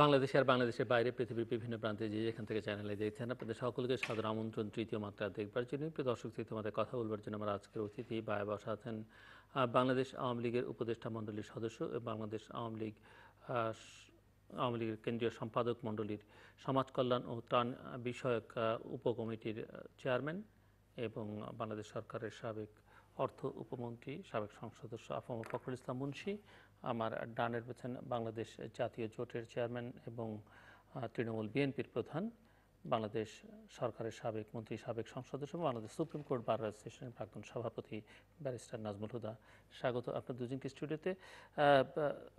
বাংলাদেশে আর বাংলাদেশের বাইরে পৃথিবীর বিভিন্ন প্রান্তে যে যেখান থেকে চ্যানেলে দেখছেন আপনাদের সকলকে সাদর আমন্ত্রণ তৃতীয় মাত্রা দেখবার জন্য দর্শক তৃতীয় মাত্রায় কথা বলবার জন্য আমার আজকের অতিথি বায় বসা আছেন বাংলাদেশ আওয়ামী লীগের উপদেষ্টা মণ্ডলীর সদস্য বাংলাদেশ আওয়ামী লীগ আওয়ামী লীগের কেন্দ্রীয় সম্পাদক মণ্ডলীর সমাজ কল্যাণ ও ত্রাণ বিষয়ক উপকমিটির চেয়ারম্যান এবং বাংলাদেশ সরকারের সাবেক অর্থ উপমন্ত্রী সাবেক সংসদ সদস্য আফম ফখরুল ইসলাম মুন্সী আমার ডানের পেছনে বাংলাদেশ জাতীয় জোটের চেয়ারম্যান এবং তৃণমূল বিএনপির প্রধান বাংলাদেশ সরকারের সাবেক মন্ত্রী সাবেক সংসদ সদস্য বাংলাদেশ সুপ্রিম কোর্ট বার অ্যাসোসিয়েশনের প্রাক্তন সভাপতি ব্যারিস্টার নাজমুল হুদা স্বাগত আপনার দুজনকে স্টুডিওতে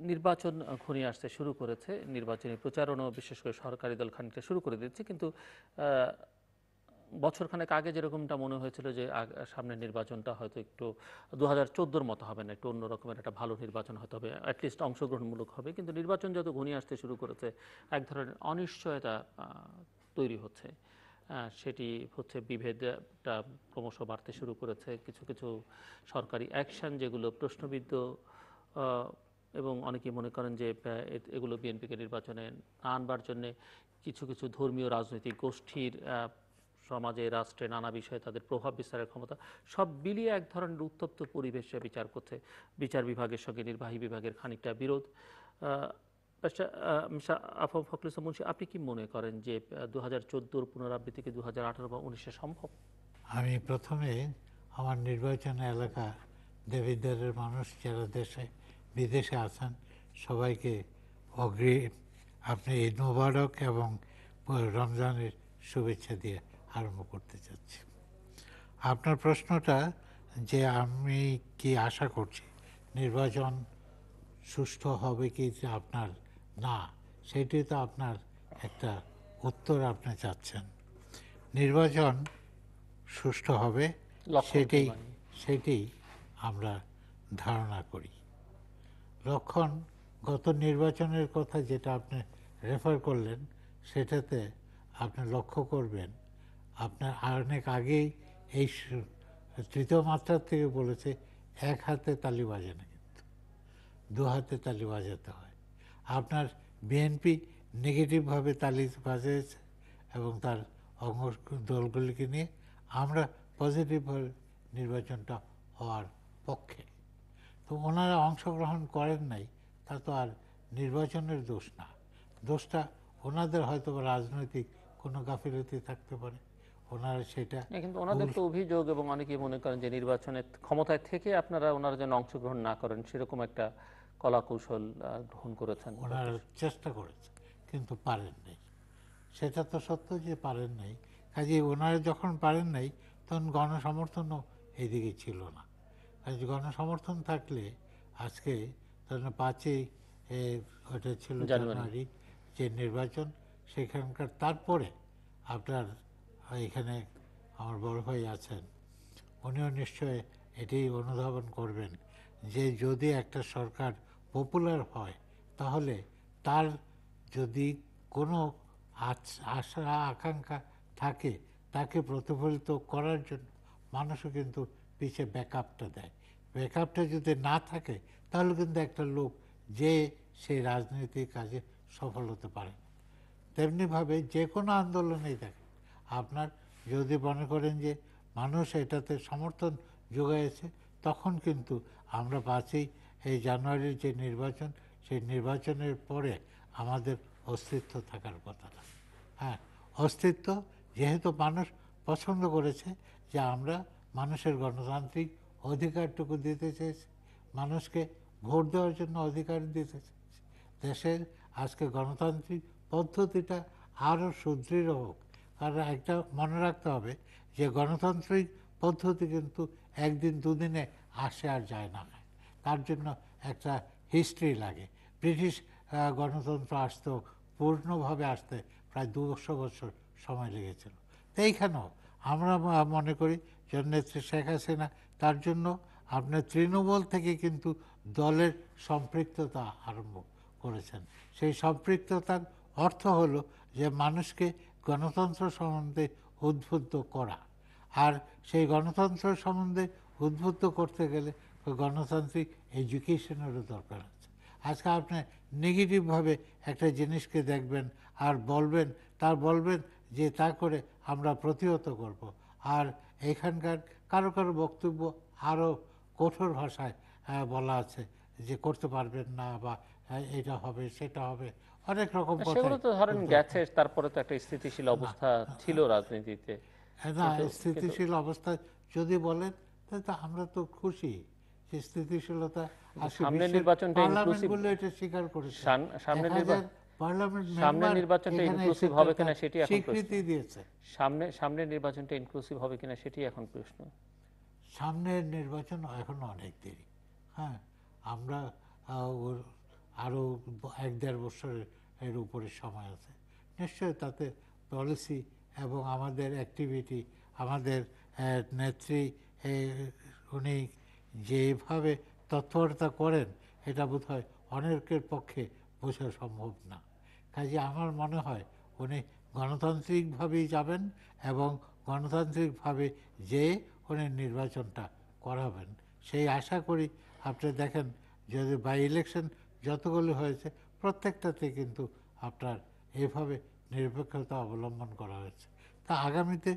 নির্বাচন ঘনিয়ে আসতে শুরু করেছে নির্বাচনী প্রচারণও বিশেষ করে সরকারি দল খানিকটা শুরু করে দিচ্ছে কিন্তু বছরখানেক আগে যেরকমটা মনে হয়েছিল যে সামনের নির্বাচনটা হয়তো একটু দু হাজার চোদ্দোর মতো হবে না একটু অন্যরকমের একটা ভালো নির্বাচন হতে হবে অ্যাটলিস্ট অংশগ্রহণমূলক হবে কিন্তু নির্বাচন যত ঘনিয়ে আসতে শুরু করেছে এক ধরনের অনিশ্চয়তা তৈরি হচ্ছে সেটি হচ্ছে বিভেদটা ক্রমশ বাড়তে শুরু করেছে কিছু কিছু সরকারি অ্যাকশন যেগুলো প্রশ্নবিদ্ধ এবং অনেকেই মনে করেন যে এগুলো বিএনপিকে নির্বাচনে আনবার জন্যে কিছু কিছু ধর্মীয় রাজনৈতিক গোষ্ঠীর সমাজে রাষ্ট্রে নানা বিষয়ে তাদের প্রভাব বিস্তারের ক্ষমতা সব মিলিয়ে এক ধরনের উত্তপ্ত পরিবেশে বিচার করতে বিচার বিভাগের সঙ্গে নির্বাহী বিভাগের খানিকটা বিরোধ আচ্ছা, আফম ফখলুসা মুন্সি আপনি কি মনে করেন যে দু হাজার চোদ্দোর পুনরাবৃত্তি কি দু হাজার বা উনিশে সম্ভব আমি প্রথমে আমার নির্বাচন এলাকা দেবিদ্বারের মানুষ যারা দেশে বিদেশে আছেন সবাইকে অগ্রি আপনি ঈদ মুবারক এবং রমজানের শুভেচ্ছা দিয়ে আরম্ভ করতে চাচ্ছি আপনার প্রশ্নটা যে আমি কি আশা করছি নির্বাচন সুস্থ হবে কি আপনার না সেটি তো আপনার একটা উত্তর আপনি চাচ্ছেন নির্বাচন সুষ্ঠু হবে সেটি সেটি আমরা ধারণা করি লক্ষণ গত নির্বাচনের কথা যেটা আপনি রেফার করলেন সেটাতে আপনি লক্ষ্য করবেন আপনার অনেক আগেই এই তৃতীয় মাত্রার থেকে বলেছে এক হাতে তালি বাজে না কিন্তু দু হাতে তালি বাজাতে হয় আপনার বিএনপি নেগেটিভভাবে তালি বাজিয়েছে এবং তার অঙ্গ দলগুলিকে নিয়ে আমরা পজিটিভভাবে নির্বাচনটা হওয়ার পক্ষে তো ওনারা অংশগ্রহণ করেন নাই তা তো আর নির্বাচনের দোষ না দোষটা ওনাদের হয়তো রাজনৈতিক কোনো গাফিলতি থাকতে পারে ওনারা সেটা কিন্তু ওনাদের তো অভিযোগ এবং অনেকেই মনে করেন যে নির্বাচনের ক্ষমতায় থেকে আপনারা ওনারা যেন অংশগ্রহণ না করেন সেরকম একটা গ্রহণ করেছেন ওনারা চেষ্টা কিন্তু পারেন নাই সেটা তো যে পারেন নাই কাজে ওনারা যখন পারেন নাই তখন গণসমর্থনও এদিকে ছিল না গণসমর্থন থাকলে আজকে ধরেন ছিল জানুয়ারি যে নির্বাচন সেখানকার তারপরে আপনার এখানে আমার বড় ভাই আছেন উনিও নিশ্চয় এটি অনুধাবন করবেন যে যদি একটা সরকার পপুলার হয় তাহলে তার যদি কোনো আশা আকাঙ্ক্ষা থাকে তাকে প্রতিফলিত করার জন্য মানুষও কিন্তু পিছিয়ে ব্যাকআপটা দেয় ব্যাকআপটা যদি না থাকে তাহলে কিন্তু একটা লোক যে সেই রাজনৈতিক কাজে সফল হতে পারে তেমনিভাবে যে কোনো আন্দোলনেই দেখে আপনার যদি মনে করেন যে মানুষ এটাতে সমর্থন যোগাইছে তখন কিন্তু আমরা পাচ্ছি এই জানুয়ারির যে নির্বাচন সেই নির্বাচনের পরে আমাদের অস্তিত্ব থাকার কথা না হ্যাঁ অস্তিত্ব যেহেতু মানুষ পছন্দ করেছে যে আমরা মানুষের গণতান্ত্রিক অধিকারটুকু দিতে চেয়েছি মানুষকে ভোট দেওয়ার জন্য অধিকার দিতে চেয়েছি দেশের আজকে গণতান্ত্রিক পদ্ধতিটা আরও সুদৃঢ় হোক আর একটা মনে রাখতে হবে যে গণতান্ত্রিক পদ্ধতি কিন্তু একদিন দুদিনে আসে আর যায় না তার জন্য একটা হিস্ট্রি লাগে ব্রিটিশ গণতন্ত্র আসতেও পূর্ণভাবে আসতে প্রায় দুশো বছর সময় লেগেছিল তো এইখানেও আমরা মনে করি যে নেত্রী শেখ হাসিনা তার জন্য আপনার তৃণমূল থেকে কিন্তু দলের সম্পৃক্ততা আরম্ভ করেছেন সেই সম্পৃক্ততার অর্থ হলো যে মানুষকে গণতন্ত্র সম্বন্ধে উদ্বুদ্ধ করা আর সেই গণতন্ত্র সম্বন্ধে উদ্বুদ্ধ করতে গেলে গণতান্ত্রিক এডুকেশনেরও দরকার আছে আজকে আপনি নেগেটিভভাবে একটা জিনিসকে দেখবেন আর বলবেন তার বলবেন যে তা করে আমরা প্রতিহত করব। আর এখানকার কারো কারো বক্তব্য আরও কঠোর ভাষায় বলা আছে যে করতে পারবেন না বা এটা হবে সেটা হবে অনেক রকম সেগুলো তো ধরেন গেছে তারপরে তো একটা স্থিতিশীল অবস্থা ছিল রাজনীতিতে হ্যাঁ, না স্থিতিশীল অবস্থা যদি বলেন তাহলে আমরা তো খুশি যে স্থিতিশীলতা সামনে নির্বাচনটা ইনক্লুসিভ এটা স্বীকার করেছে সামনে সামনে নির্বাচনটা ইনক্লুসিভ হবে কিনা সেটি এখন স্বীকৃতি দিয়েছে সামনে সামনে নির্বাচনটা ইনক্লুসিভ হবে কিনা সেটি এখন প্রশ্ন সামনের নির্বাচন এখন অনেক দেরি হ্যাঁ আমরা আরো এক দেড় বছরের এর উপরে সময় আছে নিশ্চয় তাতে পলিসি এবং আমাদের অ্যাক্টিভিটি আমাদের নেত্রী উনি যেভাবে তৎপরতা করেন এটা বোধ হয় অনেকের পক্ষে বোঝা সম্ভব না কাজে আমার মনে হয় উনি গণতান্ত্রিকভাবেই যাবেন এবং গণতান্ত্রিকভাবে যে উনি নির্বাচনটা করাবেন সেই আশা করি আপনি দেখেন যদি বাই ইলেকশন যতগুলো হয়েছে প্রত্যেকটাতে কিন্তু আপনার এভাবে নিরপেক্ষতা অবলম্বন করা হয়েছে তা আগামীতে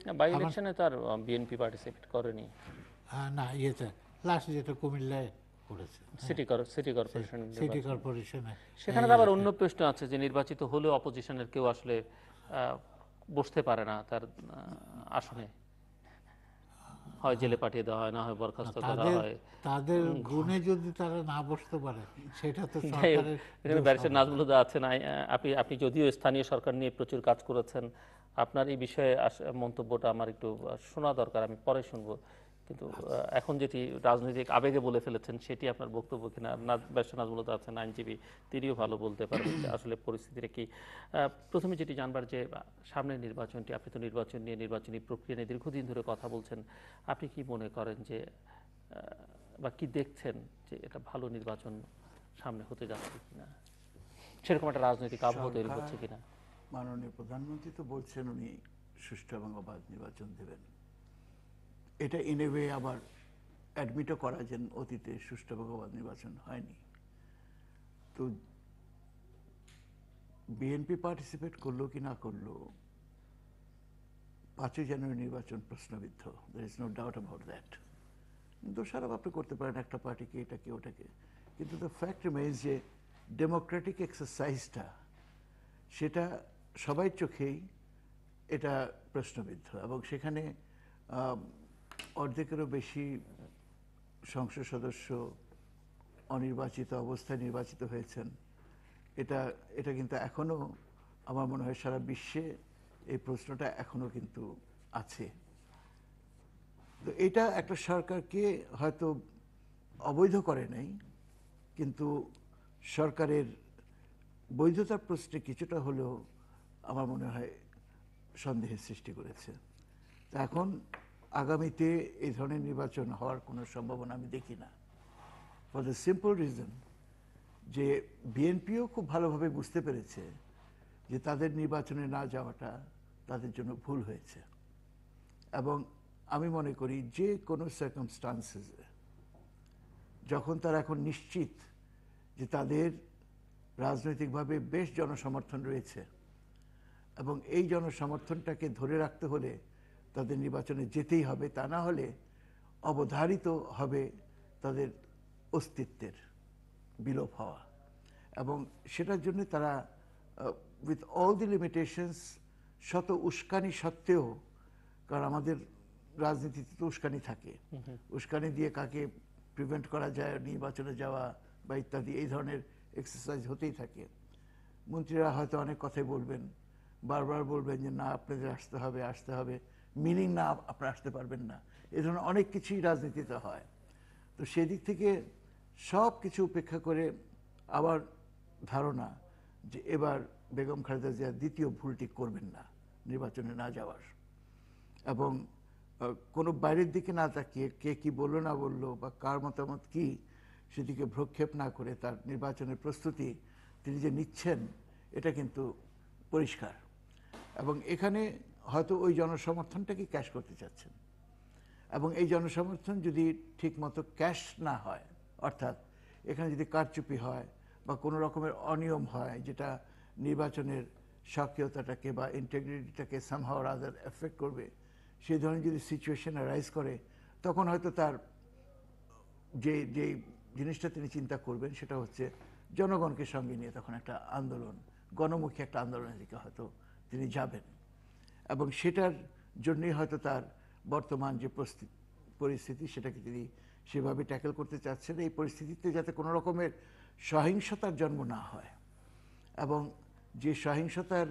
তার তো আর বিএনপি পার্টিসিপেট করেনি না ইয়েতে লাস্ট যেটা কুমিল্লায় সিটি সিটি কর্পোরেশন সিটি সেখানে আবার অন্য প্রশ্ন আছে যে নির্বাচিত হলেও অপোজিশনের কেউ আসলে বসতে পারে না তার আসনে হয় জেলে পাঠিয়ে দেওয়া হয় না হয় বরখাস্ত করা হয় তাদের গুণে যদি তারা না বসতে পারে সেটা তো সরকারের নাজমুল হুদা আছেন আপনি আপনি যদিও স্থানীয় সরকার নিয়ে প্রচুর কাজ করেছেন আপনার এই বিষয়ে মন্তব্যটা আমার একটু শোনা দরকার আমি পরে শুনবো কিন্তু এখন যেটি রাজনৈতিক আবেগে বলে ফেলেছেন সেটি আপনার বক্তব্য কিনা ব্যবসা নাজমূলত আছেন আইনজীবী তিনিও ভালো বলতে পারবেন আসলে পরিস্থিতিটা কি প্রথমে যেটি জানবার যে সামনের নির্বাচনটি আপনি তো নির্বাচন নিয়ে নির্বাচনী প্রক্রিয়া নিয়ে দীর্ঘদিন ধরে কথা বলছেন আপনি কি মনে করেন যে বা কি দেখছেন যে এটা ভালো নির্বাচন সামনে হতে যাচ্ছে কিনা সেরকম একটা রাজনৈতিক আবহ তৈরি হচ্ছে কিনা মাননীয় প্রধানমন্ত্রী তো বলছেন উনি সুষ্ঠু এবং অবাধ নির্বাচন দেবেন এটা ওয়ে আবার অ্যাডমিটও করা যে অতীতে ভগবান নির্বাচন হয়নি তো বিএনপি পার্টিসিপেট করলো কি না করলো পাঁচই জানুয়ারি নির্বাচন প্রশ্নবিদ্ধ there is no doubt about that দোষারোপ আপনি করতে পারেন একটা পার্টিকে এটাকে ওটাকে কিন্তু দ্য ফ্যাক্ট রিমেইনস যে ডেমোক্রেটিক এক্সারসাইজটা সেটা সবাই চোখেই এটা প্রশ্নবিদ্ধ এবং সেখানে অর্ধেকেরও বেশি সংসদ সদস্য অনির্বাচিত অবস্থায় নির্বাচিত হয়েছেন এটা এটা কিন্তু এখনও আমার মনে হয় সারা বিশ্বে এই প্রশ্নটা এখনও কিন্তু আছে তো এটা একটা সরকারকে হয়তো অবৈধ করে নাই কিন্তু সরকারের বৈধতার প্রশ্নে কিছুটা হলেও আমার মনে হয় সন্দেহের সৃষ্টি করেছে এখন আগামীতে এই ধরনের নির্বাচন হওয়ার কোনো সম্ভাবনা আমি দেখি না ফর দ্য সিম্পল রিজন যে বিএনপিও খুব ভালোভাবে বুঝতে পেরেছে যে তাদের নির্বাচনে না যাওয়াটা তাদের জন্য ভুল হয়েছে এবং আমি মনে করি যে কোনো সার্কামস্টান্সেসে যখন তারা এখন নিশ্চিত যে তাদের রাজনৈতিকভাবে বেশ জনসমর্থন রয়েছে এবং এই জনসমর্থনটাকে ধরে রাখতে হলে তাদের নির্বাচনে যেতেই হবে তা না হলে অবধারিত হবে তাদের অস্তিত্বের বিলোপ হওয়া এবং সেটার জন্য তারা উইথ অল দি লিমিটেশনস শত উস্কানি সত্ত্বেও কারণ আমাদের রাজনীতিতে তো উস্কানি থাকে উস্কানি দিয়ে কাকে প্রিভেন্ট করা যায় নির্বাচনে যাওয়া বা ইত্যাদি এই ধরনের এক্সারসাইজ হতেই থাকে মন্ত্রীরা হয়তো অনেক কথাই বলবেন বারবার বলবেন যে না আপনাদের আসতে হবে আসতে হবে মিনিং না আপনি আসতে পারবেন না এই ধরনের অনেক কিছুই রাজনীতিতে হয় তো সেদিক থেকে সব কিছু উপেক্ষা করে আবার ধারণা যে এবার বেগম খালেদা জিয়া দ্বিতীয় ভুলটি করবেন না নির্বাচনে না যাওয়ার এবং কোনো বাইরের দিকে না তাকিয়ে কে কি বললো না বললো বা কার মতামত কি সেদিকে ভ্রক্ষেপ না করে তার নির্বাচনের প্রস্তুতি তিনি যে নিচ্ছেন এটা কিন্তু পরিষ্কার এবং এখানে হয়তো ওই জনসমর্থনটাকে ক্যাশ করতে চাচ্ছেন এবং এই জনসমর্থন যদি ঠিকমতো ক্যাশ না হয় অর্থাৎ এখানে যদি কারচুপি হয় বা কোনো রকমের অনিয়ম হয় যেটা নির্বাচনের সক্রিয়তাটাকে বা ইন্টেগ্রিটিটাকে সামহাওয়ার আদার এফেক্ট করবে সেই ধরনের যদি সিচুয়েশান রাইজ করে তখন হয়তো তার যে যে জিনিসটা তিনি চিন্তা করবেন সেটা হচ্ছে জনগণকে সঙ্গে নিয়ে তখন একটা আন্দোলন গণমুখী একটা আন্দোলনের দিকে হয়তো তিনি যাবেন এবং সেটার জন্যই হয়তো তার বর্তমান যে পরিস্থিতি সেটাকে তিনি সেভাবে ট্যাকেল করতে চাচ্ছেন এই পরিস্থিতিতে যাতে কোনো রকমের সহিংসতার জন্ম না হয় এবং যে সহিংসতার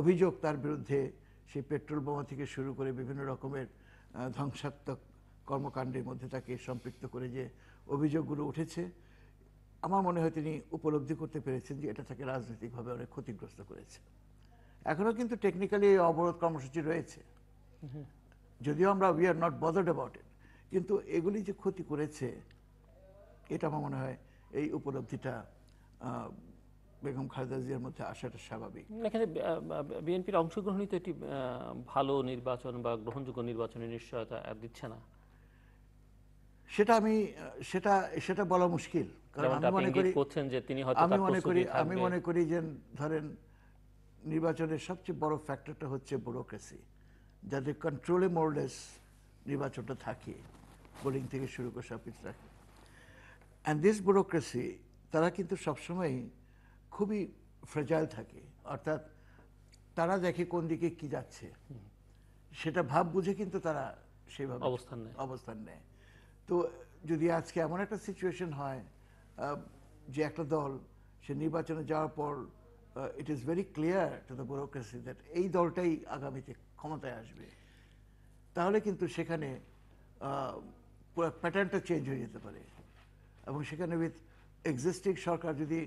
অভিযোগ তার বিরুদ্ধে সেই পেট্রোল বোমা থেকে শুরু করে বিভিন্ন রকমের ধ্বংসাত্মক কর্মকাণ্ডের মধ্যে তাকে সম্পৃক্ত করে যে অভিযোগগুলো উঠেছে আমার মনে হয় তিনি উপলব্ধি করতে পেরেছেন যে এটা তাকে রাজনৈতিকভাবে অনেক ক্ষতিগ্রস্ত করেছে এখনো কিন্তু টেকনিক্যালি এই অবরোধ কর্মসূচি রয়েছে যদিও আমরা we are not bothered about it কিন্তু এগুলি যে ক্ষতি করেছে এটা আমার মনে হয় এই উপলব্ধিটা বেগম খালেদা জিয়ার মধ্যে আসাটা স্বাভাবিক এখানে বিএনপির অংশগ্রহণই তো একটি ভালো নির্বাচন বা গ্রহণযোগ্য নির্বাচনের নিশ্চয়তা দিচ্ছে না সেটা আমি সেটা সেটা বলা মুশকিল কারণ আমি মনে করি যে তিনি হয়তো আমি মনে করি আমি মনে করি যে ধরেন নির্বাচনের সবচেয়ে বড় ফ্যাক্টরটা হচ্ছে ব্যুরোক্রেসি যাদের কন্ট্রোলে মোরলেস নির্বাচনটা থাকে বোলিং থেকে শুরু করে সব কিছু থাকে অ্যান্ড দিস ব্যুরোক্রেসি তারা কিন্তু সবসময় খুবই ফ্রেজাইল থাকে অর্থাৎ তারা দেখে কোন দিকে কি যাচ্ছে সেটা ভাব বুঝে কিন্তু তারা সেভাবে অবস্থান নেয় অবস্থান নেয় তো যদি আজকে এমন একটা সিচুয়েশন হয় যে একটা দল সে নির্বাচনে যাওয়ার পর it is very clear to the bureaucracy that এই দলটাই আগামীতে ক্ষমতায় আসবে তাহলে কিন্তু সেখানে পুরো প্যাটার্নটা চেঞ্জ হয়ে যেতে পারে এবং সেখানে উইথ এক্সিস্টিং সরকার যদি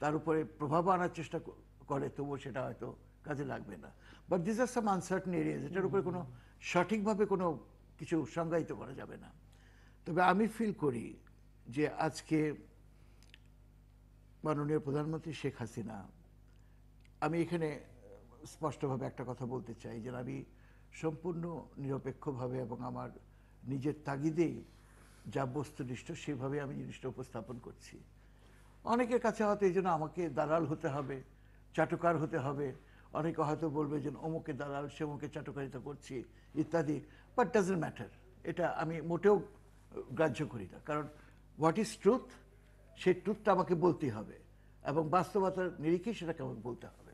তার উপরে প্রভাব আনার চেষ্টা করে তবুও সেটা হয়তো কাজে লাগবে না but this are some uncertain areas এটার উপরে কোনো সঠিকভাবে কোনো কিছু সংজ্ঞায়িত করা যাবে না তবে আমি ফিল করি যে আজকে মাননীয় প্রধানমন্ত্রী শেখ হাসিনা আমি এখানে স্পষ্টভাবে একটা কথা বলতে চাই যে আমি সম্পূর্ণ নিরপেক্ষভাবে এবং আমার নিজের তাগিদেই যা বস্তুনিষ্ঠ সেভাবে আমি জিনিসটা উপস্থাপন করছি অনেকের কাছে হয়তো এই জন্য আমাকে দালাল হতে হবে চাটুকার হতে হবে অনেকে হয়তো বলবে যে অমুকে দালাল সে অমুকে চাটুকারিতা করছি ইত্যাদি বাট ডাজেন্ট ম্যাটার এটা আমি মোটেও গ্রাহ্য করি না কারণ হোয়াট ইজ ট্রুথ সেই ট্রুথটা আমাকে বলতেই হবে এবং বাস্তবতার নিরিখে সেটাকে আমাকে বলতে হবে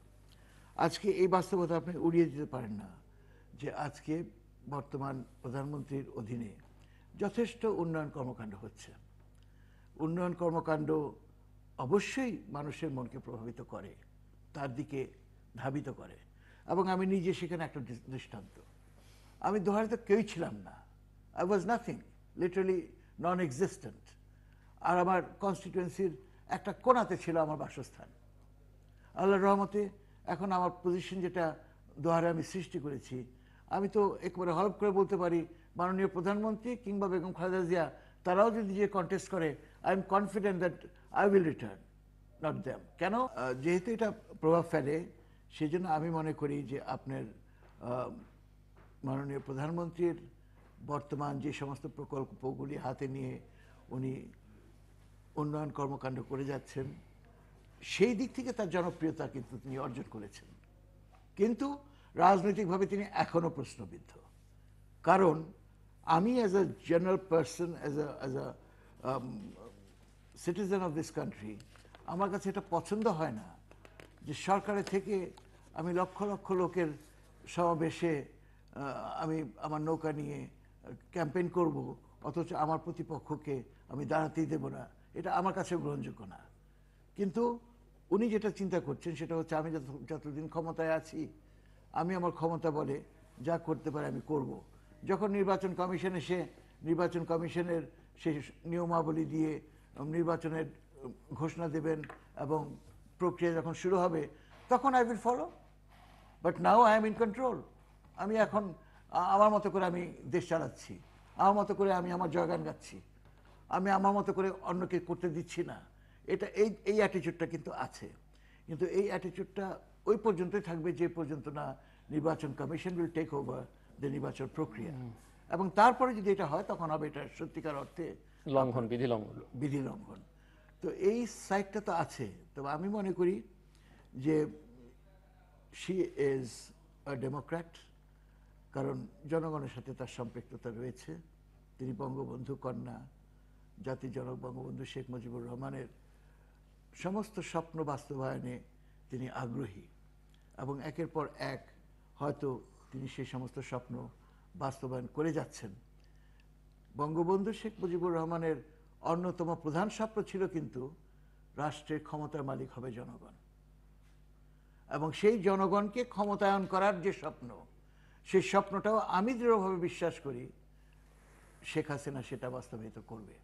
আজকে এই বাস্তবতা আপনি উড়িয়ে দিতে পারেন না যে আজকে বর্তমান প্রধানমন্ত্রীর অধীনে যথেষ্ট উন্নয়ন কর্মকাণ্ড হচ্ছে উন্নয়ন কর্মকাণ্ড অবশ্যই মানুষের মনকে প্রভাবিত করে তার দিকে ধাবিত করে এবং আমি নিজে সেখানে একটা দৃষ্টান্ত আমি দোহারিতে কেউই ছিলাম না I was nothing literally non existent আর আমার কনস্টিটুয়েন্সির একটা কোনাতে ছিল আমার বাসস্থান আল্লাহর রহমতে এখন আমার পজিশন যেটা দোহারে আমি সৃষ্টি করেছি আমি তো একবারে হলফ করে বলতে পারি মাননীয় প্রধানমন্ত্রী কিংবা বেগম খালেদা জিয়া তারাও যদি যে কন্টেস্ট করে I am confident that I will return not them কেন যেহেতু এটা প্রভাব ফেলে সেই জন্য আমি মনে করি যে আপনার মাননীয় প্রধানমন্ত্রীর বর্তমান যে সমস্ত প্রকল্পগুলি হাতে নিয়ে উনি উন্নয়ন কর্মকাণ্ড করে যাচ্ছেন সেই দিক থেকে তার জনপ্রিয়তা কিন্তু তিনি অর্জন করেছেন কিন্তু রাজনৈতিকভাবে তিনি এখনও প্রশ্নবিদ্ধ কারণ আমি as a general person as a as a citizen of this country আমার কাছে এটা পছন্দ হয় না যে সরকারের থেকে আমি লক্ষ লক্ষ লোকের সমাবেশে আমি আমার নৌকা নিয়ে ক্যাম্পেইন করব অথচ আমার প্রতিপক্ষকে আমি দাঁড়াতেই দেব না এটা আমার কাছে গ্রহণযোগ্য না কিন্তু উনি যেটা চিন্তা করছেন সেটা হচ্ছে আমি যতদিন ক্ষমতায় আছি আমি আমার ক্ষমতা বলে যা করতে পারি আমি করব। যখন নির্বাচন কমিশন এসে নির্বাচন কমিশনের সে নিয়মাবলী দিয়ে নির্বাচনের ঘোষণা দেবেন এবং প্রক্রিয়া যখন শুরু হবে তখন I will follow but now I am in control আমি এখন আমার মতো করে আমি দেশ চালাচ্ছি আমার মতো করে আমি আমার জয়গান গাচ্ছি আমি আমার মতো করে অন্যকে করতে দিচ্ছি না এটা এই এই অ্যাটিচিউডটা কিন্তু আছে কিন্তু এই অ্যাটিচিউডটা ওই পর্যন্তই থাকবে যে পর্যন্ত না নির্বাচন commission will take over the নির্বাচন প্রক্রিয়া এবং তারপরে যদি এটা হয় তখন হবে এটা সত্যিকার অর্থে লঙ্ঘন বিধি লঙ্ঘন বিধি লঙ্ঘন তো এই সাইডটা তো আছে তবে আমি মনে করি যে শি ইজ আ ডেমোক্র্যাট কারণ জনগণের সাথে তার সম্পৃক্ততা রয়েছে তিনি বঙ্গবন্ধু কন্যা জাতির জনক বঙ্গবন্ধু শেখ মুজিবুর রহমানের সমস্ত স্বপ্ন বাস্তবায়নে তিনি আগ্রহী এবং একের পর এক হয়তো তিনি সেই সমস্ত স্বপ্ন বাস্তবায়ন করে যাচ্ছেন বঙ্গবন্ধু শেখ মুজিবুর রহমানের অন্যতম প্রধান স্বপ্ন ছিল কিন্তু রাষ্ট্রের ক্ষমতার মালিক হবে জনগণ এবং সেই জনগণকে ক্ষমতায়ন করার যে স্বপ্ন সেই স্বপ্নটাও আমি দৃঢ়ভাবে বিশ্বাস করি শেখ হাসিনা সেটা বাস্তবায়িত করবে